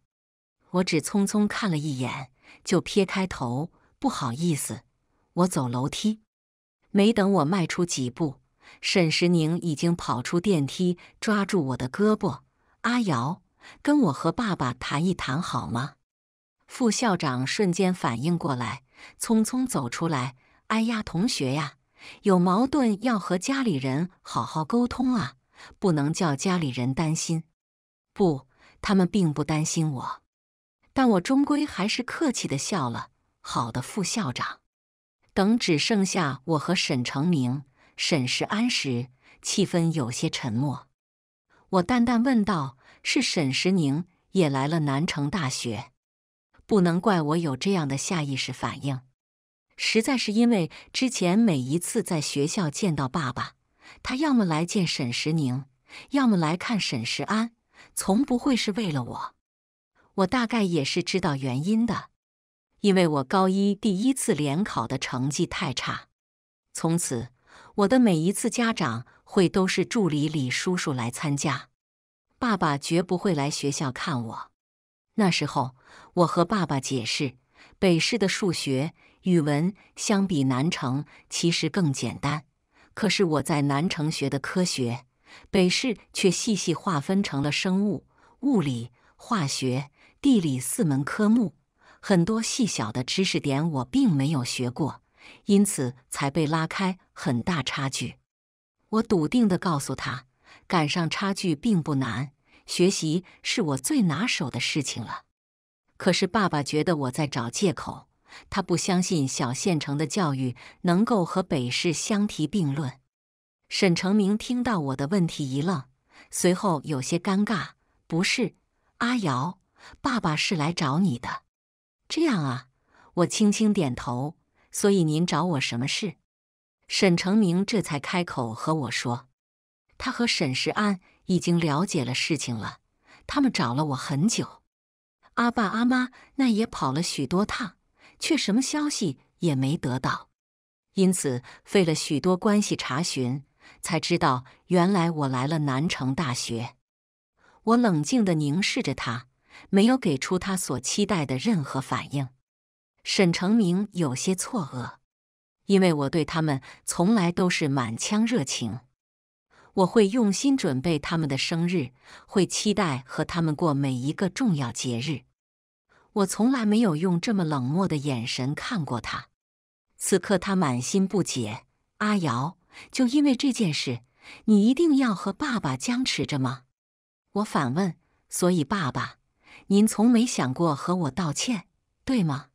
我只匆匆看了一眼，就撇开头，不好意思，我走楼梯。没等我迈出几步，沈时宁已经跑出电梯，抓住我的胳膊：“阿瑶，跟我和爸爸谈一谈好吗？”副校长瞬间反应过来，匆匆走出来。哎呀，同学呀，有矛盾要和家里人好好沟通啊，不能叫家里人担心。不，他们并不担心我，但我终归还是客气的笑了。好的，副校长。等只剩下我和沈成明、沈时安时，气氛有些沉默。我淡淡问道：“是沈时宁也来了南城大学？”不能怪我有这样的下意识反应。实在是因为之前每一次在学校见到爸爸，他要么来见沈时宁，要么来看沈时安，从不会是为了我。我大概也是知道原因的，因为我高一第一次联考的成绩太差，从此我的每一次家长会都是助理李叔叔来参加，爸爸绝不会来学校看我。那时候我和爸爸解释，北师的数学。语文相比南城其实更简单，可是我在南城学的科学，北市却细细划分成了生物、物理、化学、地理四门科目，很多细小的知识点我并没有学过，因此才被拉开很大差距。我笃定的告诉他，赶上差距并不难，学习是我最拿手的事情了。可是爸爸觉得我在找借口。他不相信小县城的教育能够和北市相提并论。沈成明听到我的问题一愣，随后有些尴尬：“不是，阿瑶，爸爸是来找你的。”这样啊，我轻轻点头。所以您找我什么事？沈成明这才开口和我说：“他和沈石安已经了解了事情了，他们找了我很久，阿爸阿妈那也跑了许多趟。”却什么消息也没得到，因此费了许多关系查询，才知道原来我来了南城大学。我冷静地凝视着他，没有给出他所期待的任何反应。沈成明有些错愕，因为我对他们从来都是满腔热情，我会用心准备他们的生日，会期待和他们过每一个重要节日。我从来没有用这么冷漠的眼神看过他。此刻他满心不解。阿瑶，就因为这件事，你一定要和爸爸僵持着吗？我反问。所以，爸爸，您从没想过和我道歉，对吗？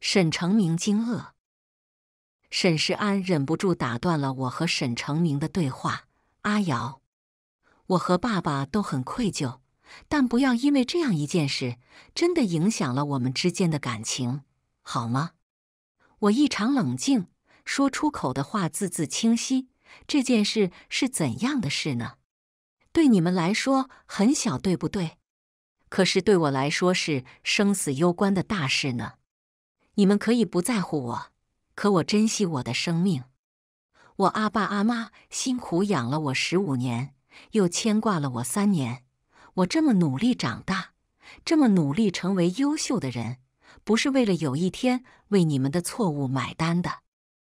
沈成明惊愕，沈世安忍不住打断了我和沈成明的对话。阿瑶，我和爸爸都很愧疚。但不要因为这样一件事，真的影响了我们之间的感情，好吗？我异常冷静，说出口的话字字清晰。这件事是怎样的事呢？对你们来说很小，对不对？可是对我来说是生死攸关的大事呢。你们可以不在乎我，可我珍惜我的生命。我阿爸阿妈辛苦养了我十五年，又牵挂了我三年。我这么努力长大，这么努力成为优秀的人，不是为了有一天为你们的错误买单的。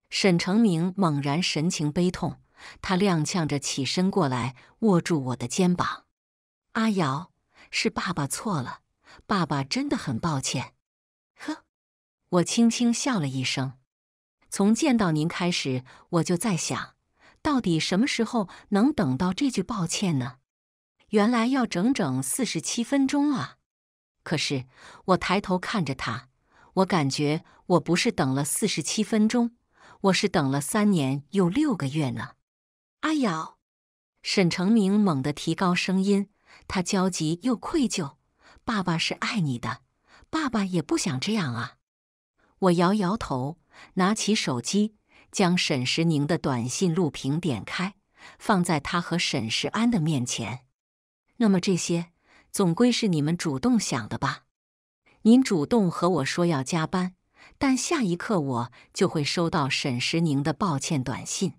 沈成明猛然神情悲痛，他踉跄着起身过来，握住我的肩膀：“阿瑶，是爸爸错了，爸爸真的很抱歉。”呵，我轻轻笑了一声。从见到您开始，我就在想，到底什么时候能等到这句抱歉呢？原来要整整四十七分钟啊！可是我抬头看着他，我感觉我不是等了四十七分钟，我是等了三年又六个月呢。阿瑶，沈成明猛地提高声音，他焦急又愧疚：“爸爸是爱你的，爸爸也不想这样啊！”我摇摇头，拿起手机，将沈时宁的短信录屏点开，放在他和沈时安的面前。那么这些总归是你们主动想的吧？您主动和我说要加班，但下一刻我就会收到沈时宁的抱歉短信。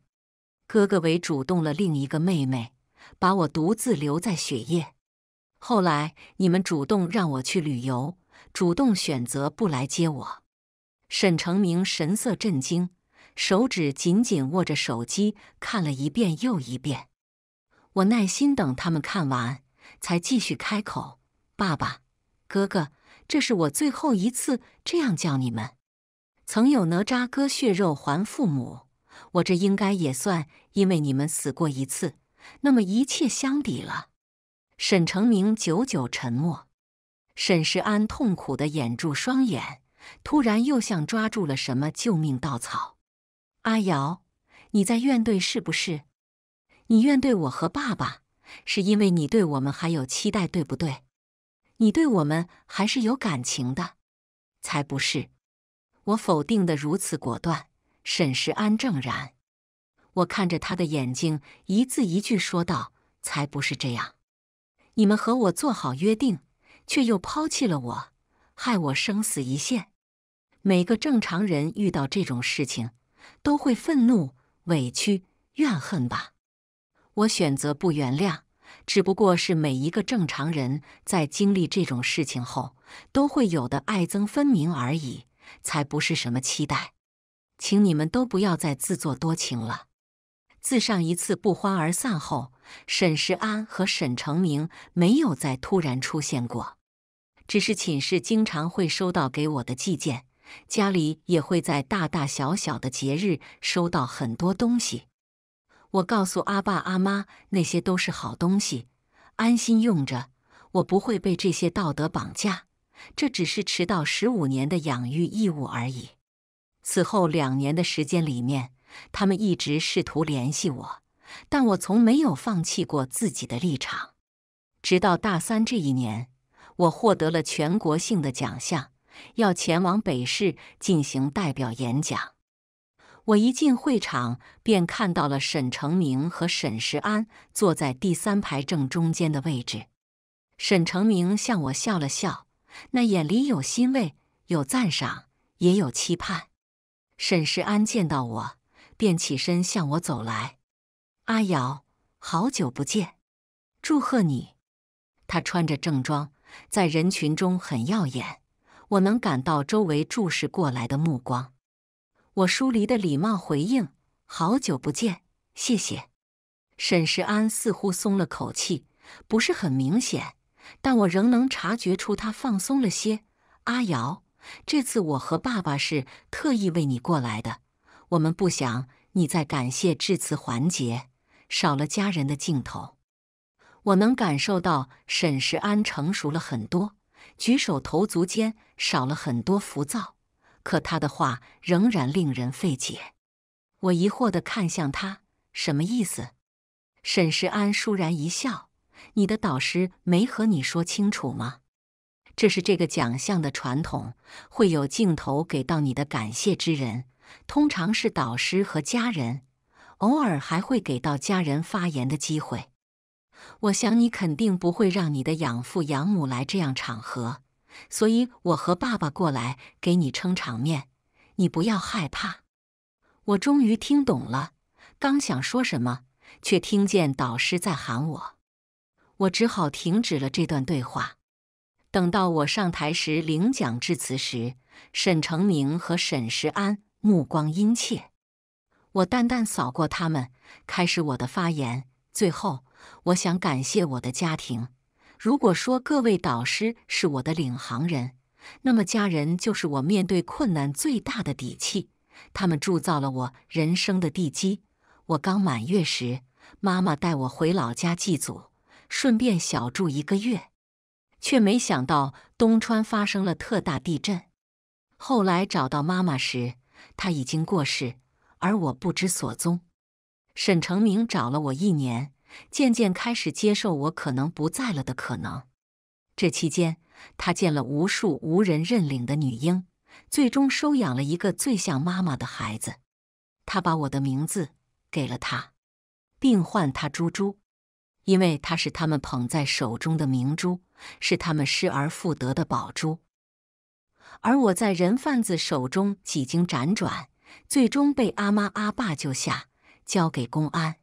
哥哥为主动了另一个妹妹，把我独自留在雪夜。后来你们主动让我去旅游，主动选择不来接我。沈成明神色震惊，手指紧紧握着手机，看了一遍又一遍。我耐心等他们看完。才继续开口：“爸爸，哥哥，这是我最后一次这样叫你们。曾有哪吒割血肉还父母，我这应该也算，因为你们死过一次，那么一切相抵了。”沈成明久久沉默，沈时安痛苦地掩住双眼，突然又像抓住了什么救命稻草：“阿瑶，你在怨对是不是？你怨对我和爸爸？”是因为你对我们还有期待，对不对？你对我们还是有感情的，才不是！我否定的如此果断。沈时安正然，我看着他的眼睛，一字一句说道：“才不是这样！你们和我做好约定，却又抛弃了我，害我生死一线。每个正常人遇到这种事情，都会愤怒、委屈、怨恨吧？我选择不原谅。”只不过是每一个正常人在经历这种事情后都会有的爱憎分明而已，才不是什么期待。请你们都不要再自作多情了。自上一次不欢而散后，沈时安和沈成明没有再突然出现过，只是寝室经常会收到给我的寄件，家里也会在大大小小的节日收到很多东西。我告诉阿爸阿妈，那些都是好东西，安心用着。我不会被这些道德绑架，这只是迟到十五年的养育义务而已。此后两年的时间里面，他们一直试图联系我，但我从没有放弃过自己的立场。直到大三这一年，我获得了全国性的奖项，要前往北市进行代表演讲。我一进会场，便看到了沈成明和沈时安坐在第三排正中间的位置。沈成明向我笑了笑，那眼里有欣慰，有赞赏，也有期盼。沈时安见到我，便起身向我走来：“阿瑶，好久不见，祝贺你。”他穿着正装，在人群中很耀眼，我能感到周围注视过来的目光。我疏离的礼貌回应：“好久不见，谢谢。”沈时安似乎松了口气，不是很明显，但我仍能察觉出他放松了些。阿瑶，这次我和爸爸是特意为你过来的，我们不想你在感谢致辞环节少了家人的镜头。我能感受到沈时安成熟了很多，举手投足间少了很多浮躁。可他的话仍然令人费解，我疑惑的看向他，什么意思？沈石安倏然一笑：“你的导师没和你说清楚吗？这是这个奖项的传统，会有镜头给到你的感谢之人，通常是导师和家人，偶尔还会给到家人发言的机会。我想你肯定不会让你的养父养母来这样场合。”所以我和爸爸过来给你撑场面，你不要害怕。我终于听懂了，刚想说什么，却听见导师在喊我，我只好停止了这段对话。等到我上台时领奖致辞时，沈成明和沈石安目光殷切，我淡淡扫过他们，开始我的发言。最后，我想感谢我的家庭。如果说各位导师是我的领航人，那么家人就是我面对困难最大的底气。他们铸造了我人生的地基。我刚满月时，妈妈带我回老家祭祖，顺便小住一个月，却没想到东川发生了特大地震。后来找到妈妈时，她已经过世，而我不知所踪。沈成明找了我一年。渐渐开始接受我可能不在了的可能。这期间，他见了无数无人认领的女婴，最终收养了一个最像妈妈的孩子。他把我的名字给了他，并唤他“珠珠”，因为他是他们捧在手中的明珠，是他们失而复得的宝珠。而我在人贩子手中几经辗转，最终被阿妈阿爸救下，交给公安。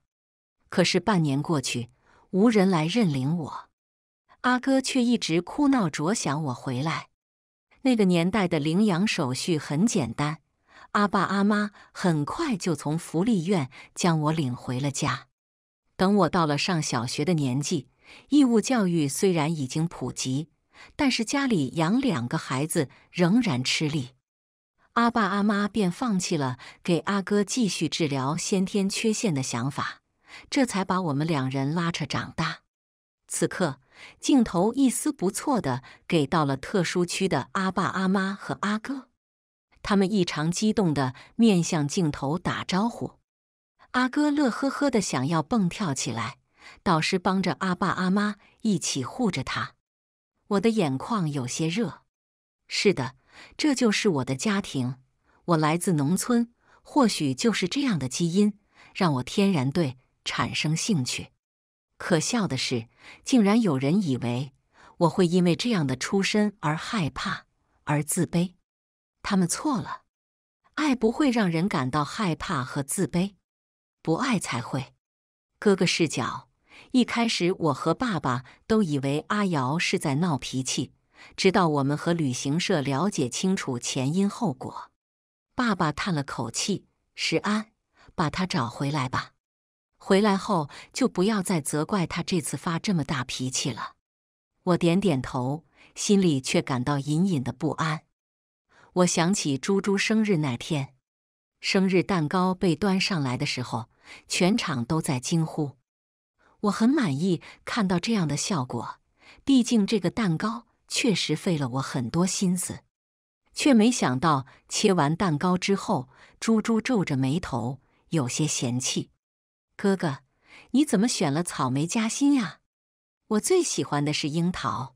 可是半年过去，无人来认领我，阿哥却一直哭闹着想我回来。那个年代的领养手续很简单，阿爸阿妈很快就从福利院将我领回了家。等我到了上小学的年纪，义务教育虽然已经普及，但是家里养两个孩子仍然吃力，阿爸阿妈便放弃了给阿哥继续治疗先天缺陷的想法。这才把我们两人拉扯长大。此刻，镜头一丝不错的给到了特殊区的阿爸、阿妈和阿哥，他们异常激动地面向镜头打招呼。阿哥乐呵呵的想要蹦跳起来，导师帮着阿爸、阿妈一起护着他。我的眼眶有些热。是的，这就是我的家庭。我来自农村，或许就是这样的基因让我天然对。产生兴趣。可笑的是，竟然有人以为我会因为这样的出身而害怕、而自卑。他们错了，爱不会让人感到害怕和自卑，不爱才会。哥哥视角：一开始，我和爸爸都以为阿瑶是在闹脾气，直到我们和旅行社了解清楚前因后果。爸爸叹了口气：“石安，把他找回来吧。”回来后就不要再责怪他这次发这么大脾气了。我点点头，心里却感到隐隐的不安。我想起猪猪生日那天，生日蛋糕被端上来的时候，全场都在惊呼。我很满意看到这样的效果，毕竟这个蛋糕确实费了我很多心思。却没想到切完蛋糕之后，猪猪皱着眉头，有些嫌弃。哥哥，你怎么选了草莓夹心呀？我最喜欢的是樱桃。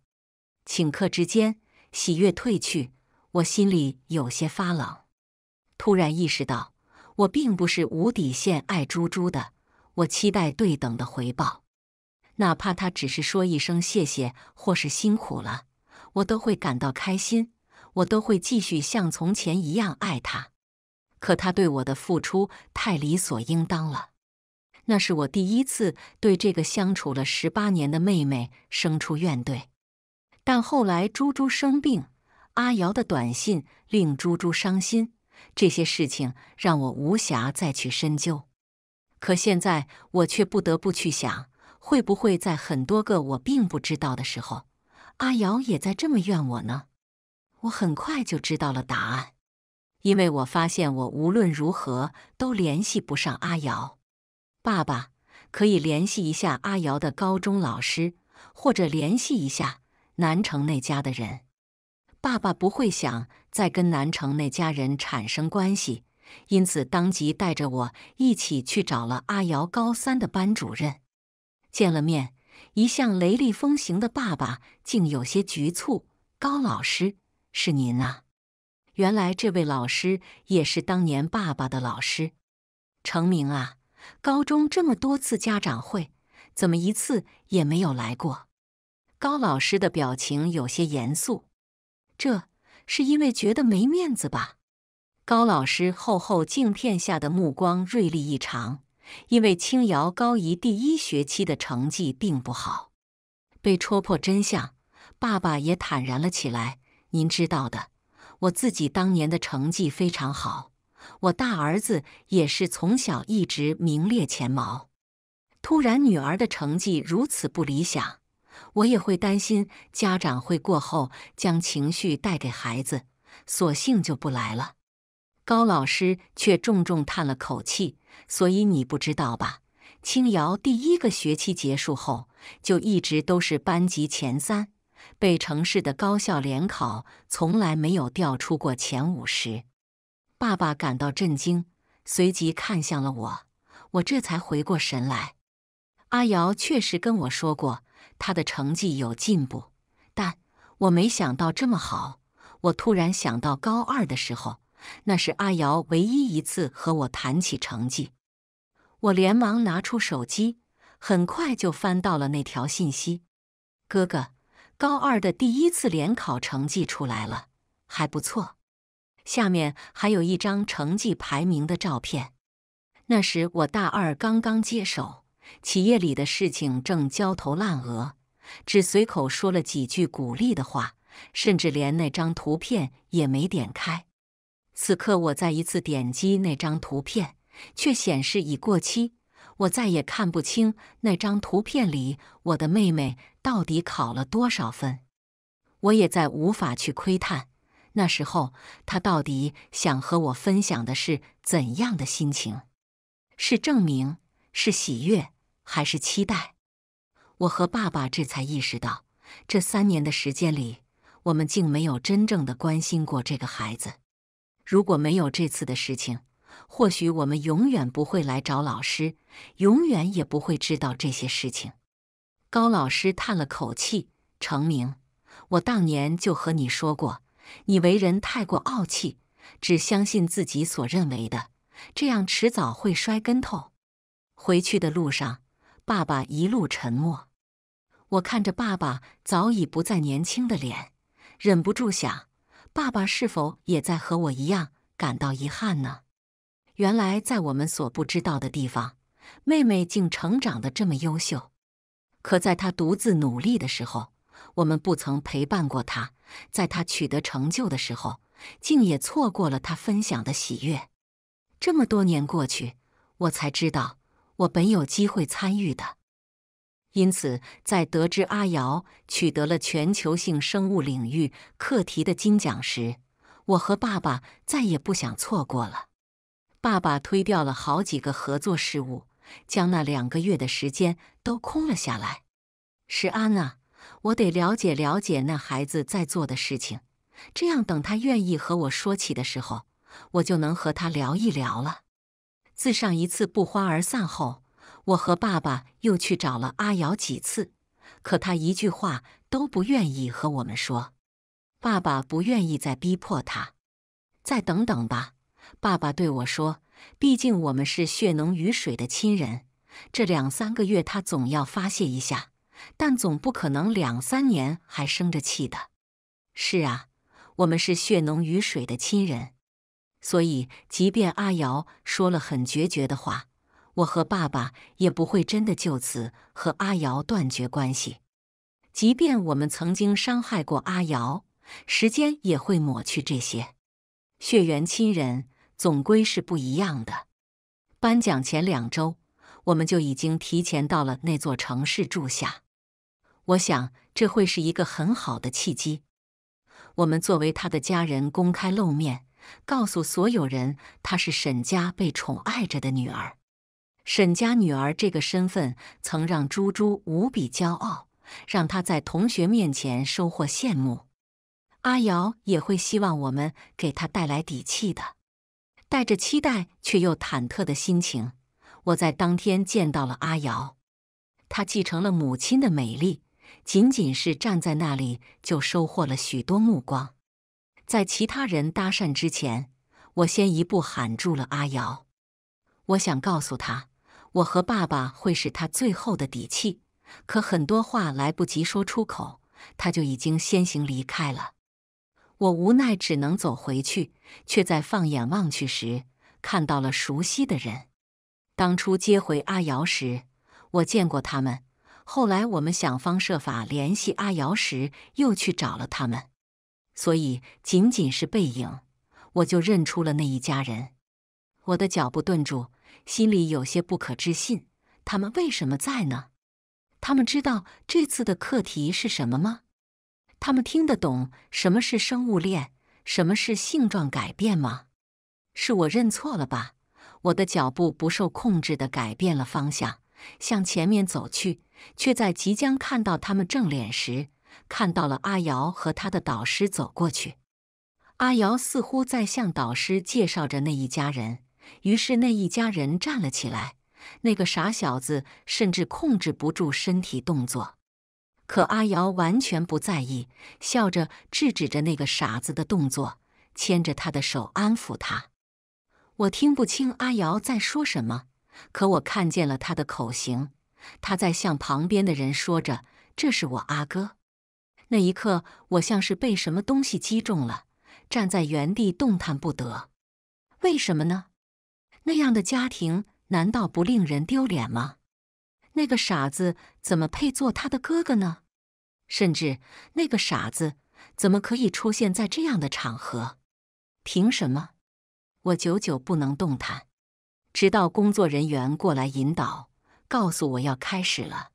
顷刻之间，喜悦褪去，我心里有些发冷。突然意识到，我并不是无底线爱猪猪的，我期待对等的回报。哪怕他只是说一声谢谢，或是辛苦了，我都会感到开心，我都会继续像从前一样爱他。可他对我的付出太理所应当了。那是我第一次对这个相处了十八年的妹妹生出怨怼，但后来猪猪生病，阿瑶的短信令猪猪伤心，这些事情让我无暇再去深究。可现在我却不得不去想，会不会在很多个我并不知道的时候，阿瑶也在这么怨我呢？我很快就知道了答案，因为我发现我无论如何都联系不上阿瑶。爸爸可以联系一下阿瑶的高中老师，或者联系一下南城那家的人。爸爸不会想再跟南城那家人产生关系，因此当即带着我一起去找了阿瑶高三的班主任。见了面，一向雷厉风行的爸爸竟有些局促。高老师，是您啊！原来这位老师也是当年爸爸的老师，成名啊！高中这么多次家长会，怎么一次也没有来过？高老师的表情有些严肃，这是因为觉得没面子吧？高老师厚厚镜片下的目光锐利异常，因为青瑶高一第一学期的成绩并不好，被戳破真相，爸爸也坦然了起来。您知道的，我自己当年的成绩非常好。我大儿子也是从小一直名列前茅，突然女儿的成绩如此不理想，我也会担心家长会过后将情绪带给孩子，索性就不来了。高老师却重重叹了口气，所以你不知道吧？青瑶第一个学期结束后，就一直都是班级前三，被城市的高校联考从来没有掉出过前五十。爸爸感到震惊，随即看向了我。我这才回过神来。阿瑶确实跟我说过她的成绩有进步，但我没想到这么好。我突然想到高二的时候，那是阿瑶唯一一次和我谈起成绩。我连忙拿出手机，很快就翻到了那条信息：“哥哥，高二的第一次联考成绩出来了，还不错。”下面还有一张成绩排名的照片。那时我大二，刚刚接手企业里的事情，正焦头烂额，只随口说了几句鼓励的话，甚至连那张图片也没点开。此刻，我再一次点击那张图片，却显示已过期，我再也看不清那张图片里我的妹妹到底考了多少分，我也再无法去窥探。那时候他到底想和我分享的是怎样的心情？是证明，是喜悦，还是期待？我和爸爸这才意识到，这三年的时间里，我们竟没有真正的关心过这个孩子。如果没有这次的事情，或许我们永远不会来找老师，永远也不会知道这些事情。高老师叹了口气：“成明，我当年就和你说过。”你为人太过傲气，只相信自己所认为的，这样迟早会摔跟头。回去的路上，爸爸一路沉默。我看着爸爸早已不再年轻的脸，忍不住想：爸爸是否也在和我一样感到遗憾呢？原来，在我们所不知道的地方，妹妹竟成长的这么优秀。可在她独自努力的时候。我们不曾陪伴过他，在他取得成就的时候，竟也错过了他分享的喜悦。这么多年过去，我才知道我本有机会参与的。因此，在得知阿瑶取得了全球性生物领域课题的金奖时，我和爸爸再也不想错过了。爸爸推掉了好几个合作事务，将那两个月的时间都空了下来。是安娜，我得了解了解那孩子在做的事情，这样等他愿意和我说起的时候，我就能和他聊一聊了。自上一次不欢而散后，我和爸爸又去找了阿瑶几次，可他一句话都不愿意和我们说。爸爸不愿意再逼迫他，再等等吧。爸爸对我说：“毕竟我们是血浓于水的亲人，这两三个月他总要发泄一下。”但总不可能两三年还生着气的。是啊，我们是血浓于水的亲人，所以即便阿瑶说了很决绝的话，我和爸爸也不会真的就此和阿瑶断绝关系。即便我们曾经伤害过阿瑶，时间也会抹去这些。血缘亲人总归是不一样的。颁奖前两周，我们就已经提前到了那座城市住下。我想，这会是一个很好的契机。我们作为他的家人公开露面，告诉所有人，她是沈家被宠爱着的女儿。沈家女儿这个身份，曾让朱珠无比骄傲，让她在同学面前收获羡慕。阿瑶也会希望我们给她带来底气的。带着期待却又忐忑的心情，我在当天见到了阿瑶。她继承了母亲的美丽。仅仅是站在那里，就收获了许多目光。在其他人搭讪之前，我先一步喊住了阿瑶。我想告诉他，我和爸爸会是他最后的底气，可很多话来不及说出口，他就已经先行离开了。我无奈，只能走回去，却在放眼望去时看到了熟悉的人。当初接回阿瑶时，我见过他们。后来我们想方设法联系阿瑶时，又去找了他们，所以仅仅是背影，我就认出了那一家人。我的脚步顿住，心里有些不可置信：他们为什么在呢？他们知道这次的课题是什么吗？他们听得懂什么是生物链，什么是性状改变吗？是我认错了吧？我的脚步不受控制的改变了方向。向前面走去，却在即将看到他们正脸时，看到了阿瑶和他的导师走过去。阿瑶似乎在向导师介绍着那一家人，于是那一家人站了起来。那个傻小子甚至控制不住身体动作，可阿瑶完全不在意，笑着制止着那个傻子的动作，牵着他的手安抚他。我听不清阿瑶在说什么。可我看见了他的口型，他在向旁边的人说着：“这是我阿哥。”那一刻，我像是被什么东西击中了，站在原地动弹不得。为什么呢？那样的家庭难道不令人丢脸吗？那个傻子怎么配做他的哥哥呢？甚至那个傻子怎么可以出现在这样的场合？凭什么？我久久不能动弹。直到工作人员过来引导，告诉我要开始了，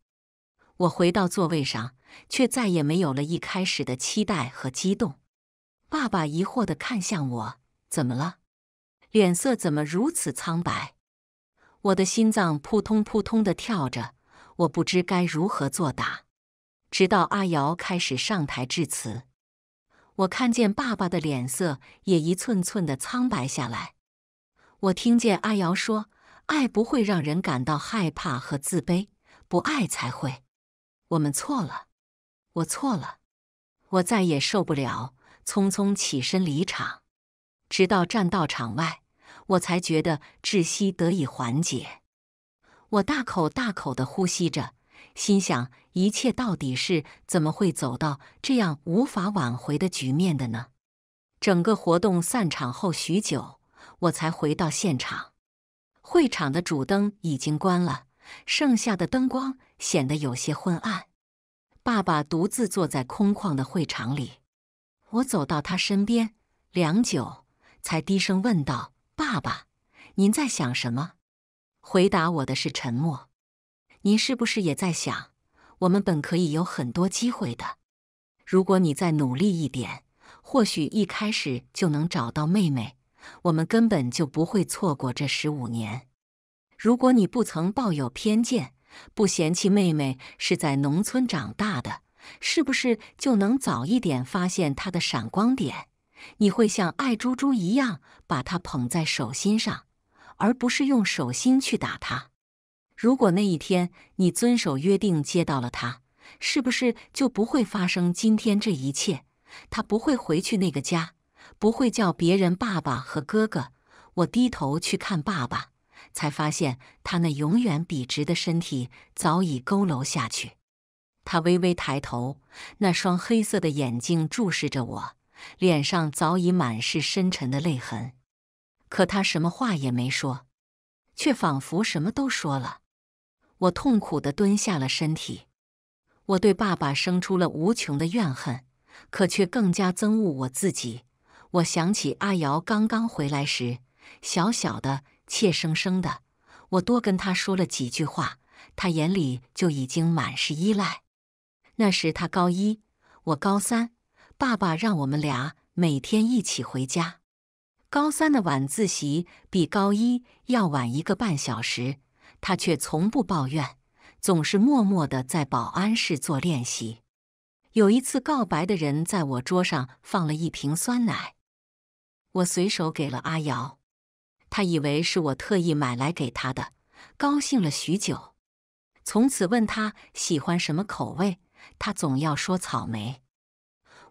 我回到座位上，却再也没有了一开始的期待和激动。爸爸疑惑的看向我，怎么了？脸色怎么如此苍白？我的心脏扑通扑通的跳着，我不知该如何作答。直到阿瑶开始上台致辞，我看见爸爸的脸色也一寸寸的苍白下来。我听见阿瑶说：“爱不会让人感到害怕和自卑，不爱才会。”我们错了，我错了，我再也受不了，匆匆起身离场。直到站到场外，我才觉得窒息得以缓解。我大口大口的呼吸着，心想：一切到底是怎么会走到这样无法挽回的局面的呢？整个活动散场后许久。我才回到现场，会场的主灯已经关了，剩下的灯光显得有些昏暗。爸爸独自坐在空旷的会场里，我走到他身边，良久才低声问道：“爸爸，您在想什么？”回答我的是沉默。您是不是也在想，我们本可以有很多机会的？如果你再努力一点，或许一开始就能找到妹妹。我们根本就不会错过这十五年。如果你不曾抱有偏见，不嫌弃妹妹是在农村长大的，是不是就能早一点发现她的闪光点？你会像爱猪猪一样把她捧在手心上，而不是用手心去打她。如果那一天你遵守约定接到了她，是不是就不会发生今天这一切？她不会回去那个家。不会叫别人爸爸和哥哥。我低头去看爸爸，才发现他那永远笔直的身体早已佝偻下去。他微微抬头，那双黑色的眼睛注视着我，脸上早已满是深沉的泪痕。可他什么话也没说，却仿佛什么都说了。我痛苦地蹲下了身体。我对爸爸生出了无穷的怨恨，可却更加憎恶我自己。我想起阿瑶刚刚回来时，小小的怯生生的，我多跟他说了几句话，他眼里就已经满是依赖。那时他高一，我高三，爸爸让我们俩每天一起回家。高三的晚自习比高一要晚一个半小时，他却从不抱怨，总是默默的在保安室做练习。有一次，告白的人在我桌上放了一瓶酸奶。我随手给了阿瑶，她以为是我特意买来给她的，高兴了许久。从此问她喜欢什么口味，她总要说草莓。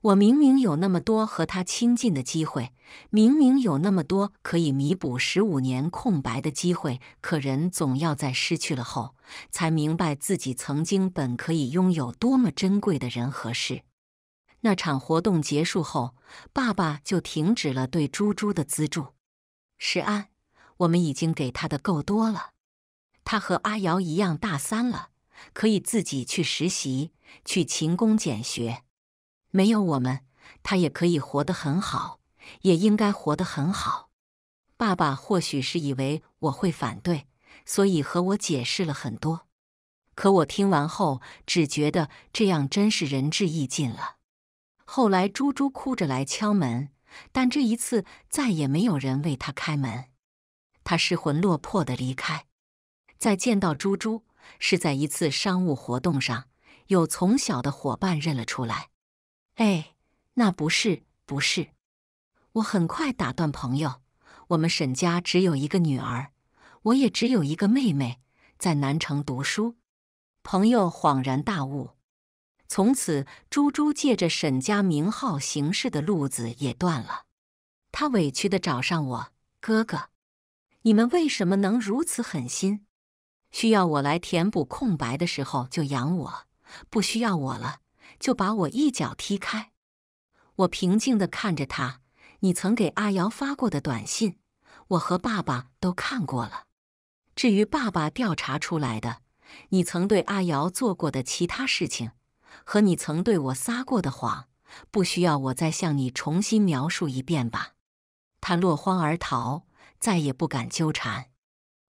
我明明有那么多和他亲近的机会，明明有那么多可以弥补十五年空白的机会，可人总要在失去了后，才明白自己曾经本可以拥有多么珍贵的人和事。那场活动结束后，爸爸就停止了对猪猪的资助。石安，我们已经给他的够多了。他和阿瑶一样大三了，可以自己去实习、去勤工俭学。没有我们，他也可以活得很好，也应该活得很好。爸爸或许是以为我会反对，所以和我解释了很多。可我听完后，只觉得这样真是仁至义尽了。后来，猪猪哭着来敲门，但这一次再也没有人为他开门。他失魂落魄地离开。再见到猪猪，是在一次商务活动上，有从小的伙伴认了出来。哎，那不是，不是。我很快打断朋友：“我们沈家只有一个女儿，我也只有一个妹妹，在南城读书。”朋友恍然大悟。从此，猪猪借着沈家名号行事的路子也断了。他委屈的找上我哥哥：“你们为什么能如此狠心？需要我来填补空白的时候就养我，不需要我了就把我一脚踢开？”我平静的看着他：“你曾给阿瑶发过的短信，我和爸爸都看过了。至于爸爸调查出来的，你曾对阿瑶做过的其他事情。”和你曾对我撒过的谎，不需要我再向你重新描述一遍吧。他落荒而逃，再也不敢纠缠。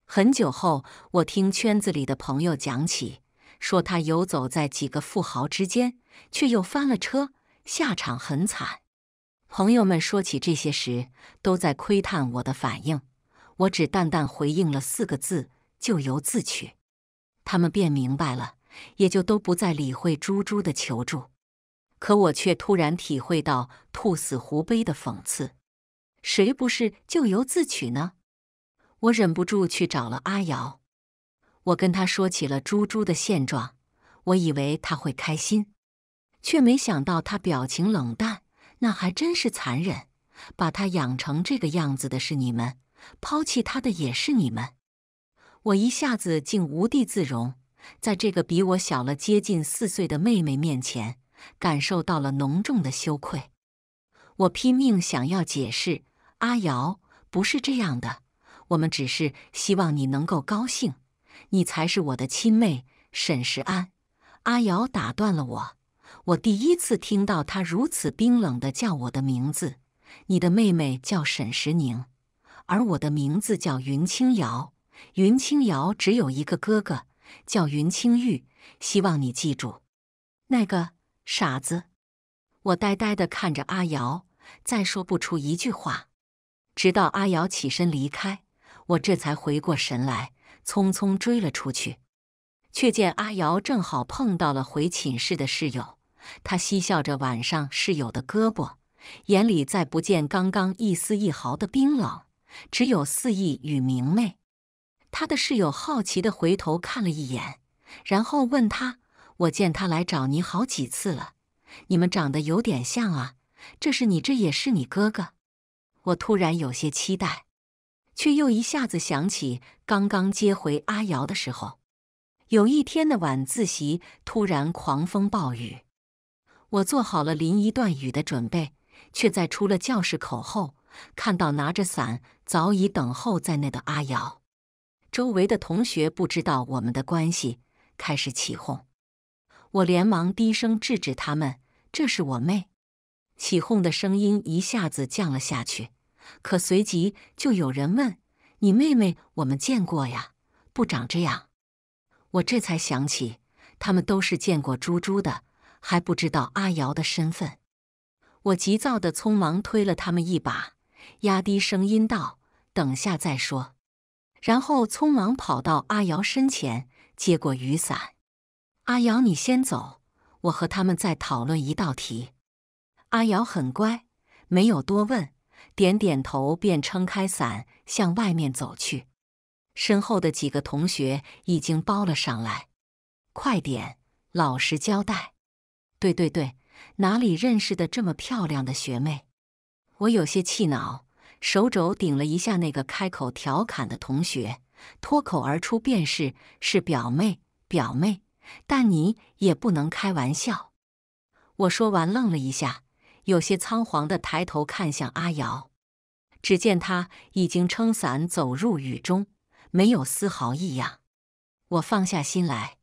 很久后，我听圈子里的朋友讲起，说他游走在几个富豪之间，却又翻了车，下场很惨。朋友们说起这些时，都在窥探我的反应。我只淡淡回应了四个字：“咎由自取。”他们便明白了。也就都不再理会猪猪的求助，可我却突然体会到兔死狐悲的讽刺。谁不是咎由自取呢？我忍不住去找了阿瑶，我跟他说起了猪猪的现状。我以为他会开心，却没想到他表情冷淡。那还真是残忍，把他养成这个样子的是你们，抛弃他的也是你们。我一下子竟无地自容。在这个比我小了接近四岁的妹妹面前，感受到了浓重的羞愧。我拼命想要解释：“阿瑶不是这样的，我们只是希望你能够高兴。你才是我的亲妹。”沈时安，阿瑶打断了我。我第一次听到她如此冰冷地叫我的名字。你的妹妹叫沈时宁，而我的名字叫云清瑶。云清瑶只有一个哥哥。叫云清玉，希望你记住那个傻子。我呆呆地看着阿瑶，再说不出一句话，直到阿瑶起身离开，我这才回过神来，匆匆追了出去。却见阿瑶正好碰到了回寝室的室友，她嬉笑着挽上室友的胳膊，眼里再不见刚刚一丝一毫的冰冷，只有肆意与明媚。他的室友好奇的回头看了一眼，然后问他：“我见他来找你好几次了，你们长得有点像啊，这是你，这也是你哥哥？”我突然有些期待，却又一下子想起刚刚接回阿瑶的时候，有一天的晚自习突然狂风暴雨，我做好了淋一段雨的准备，却在出了教室口后，看到拿着伞早已等候在那的阿瑶。周围的同学不知道我们的关系，开始起哄。我连忙低声制止他们：“这是我妹。”起哄的声音一下子降了下去。可随即就有人问：“你妹妹？我们见过呀，不长这样。”我这才想起，他们都是见过猪猪的，还不知道阿瑶的身份。我急躁的匆忙推了他们一把，压低声音道：“等下再说。”然后匆忙跑到阿瑶身前，接过雨伞。阿瑶，你先走，我和他们再讨论一道题。阿瑶很乖，没有多问，点点头便撑开伞向外面走去。身后的几个同学已经包了上来，快点，老实交代！对对对，哪里认识的这么漂亮的学妹？我有些气恼。手肘顶了一下那个开口调侃的同学，脱口而出便是“是表妹，表妹”，但你也不能开玩笑。我说完愣了一下，有些仓皇的抬头看向阿瑶，只见她已经撑伞走入雨中，没有丝毫异样。我放下心来。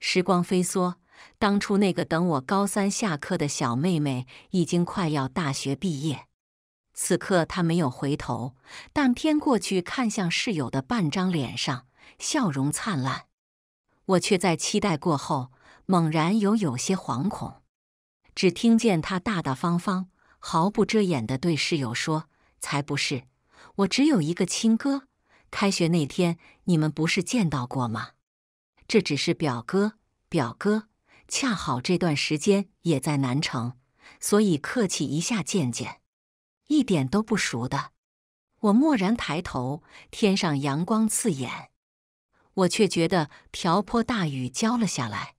时光飞梭，当初那个等我高三下课的小妹妹，已经快要大学毕业。此刻他没有回头，但偏过去看向室友的半张脸上，笑容灿烂。我却在期待过后，猛然又有些惶恐。只听见他大大方方、毫不遮掩的对室友说：“才不是，我只有一个亲哥。开学那天你们不是见到过吗？这只是表哥。表哥恰好这段时间也在南城，所以客气一下，见见。”一点都不熟的，我蓦然抬头，天上阳光刺眼，我却觉得瓢泼大雨浇了下来。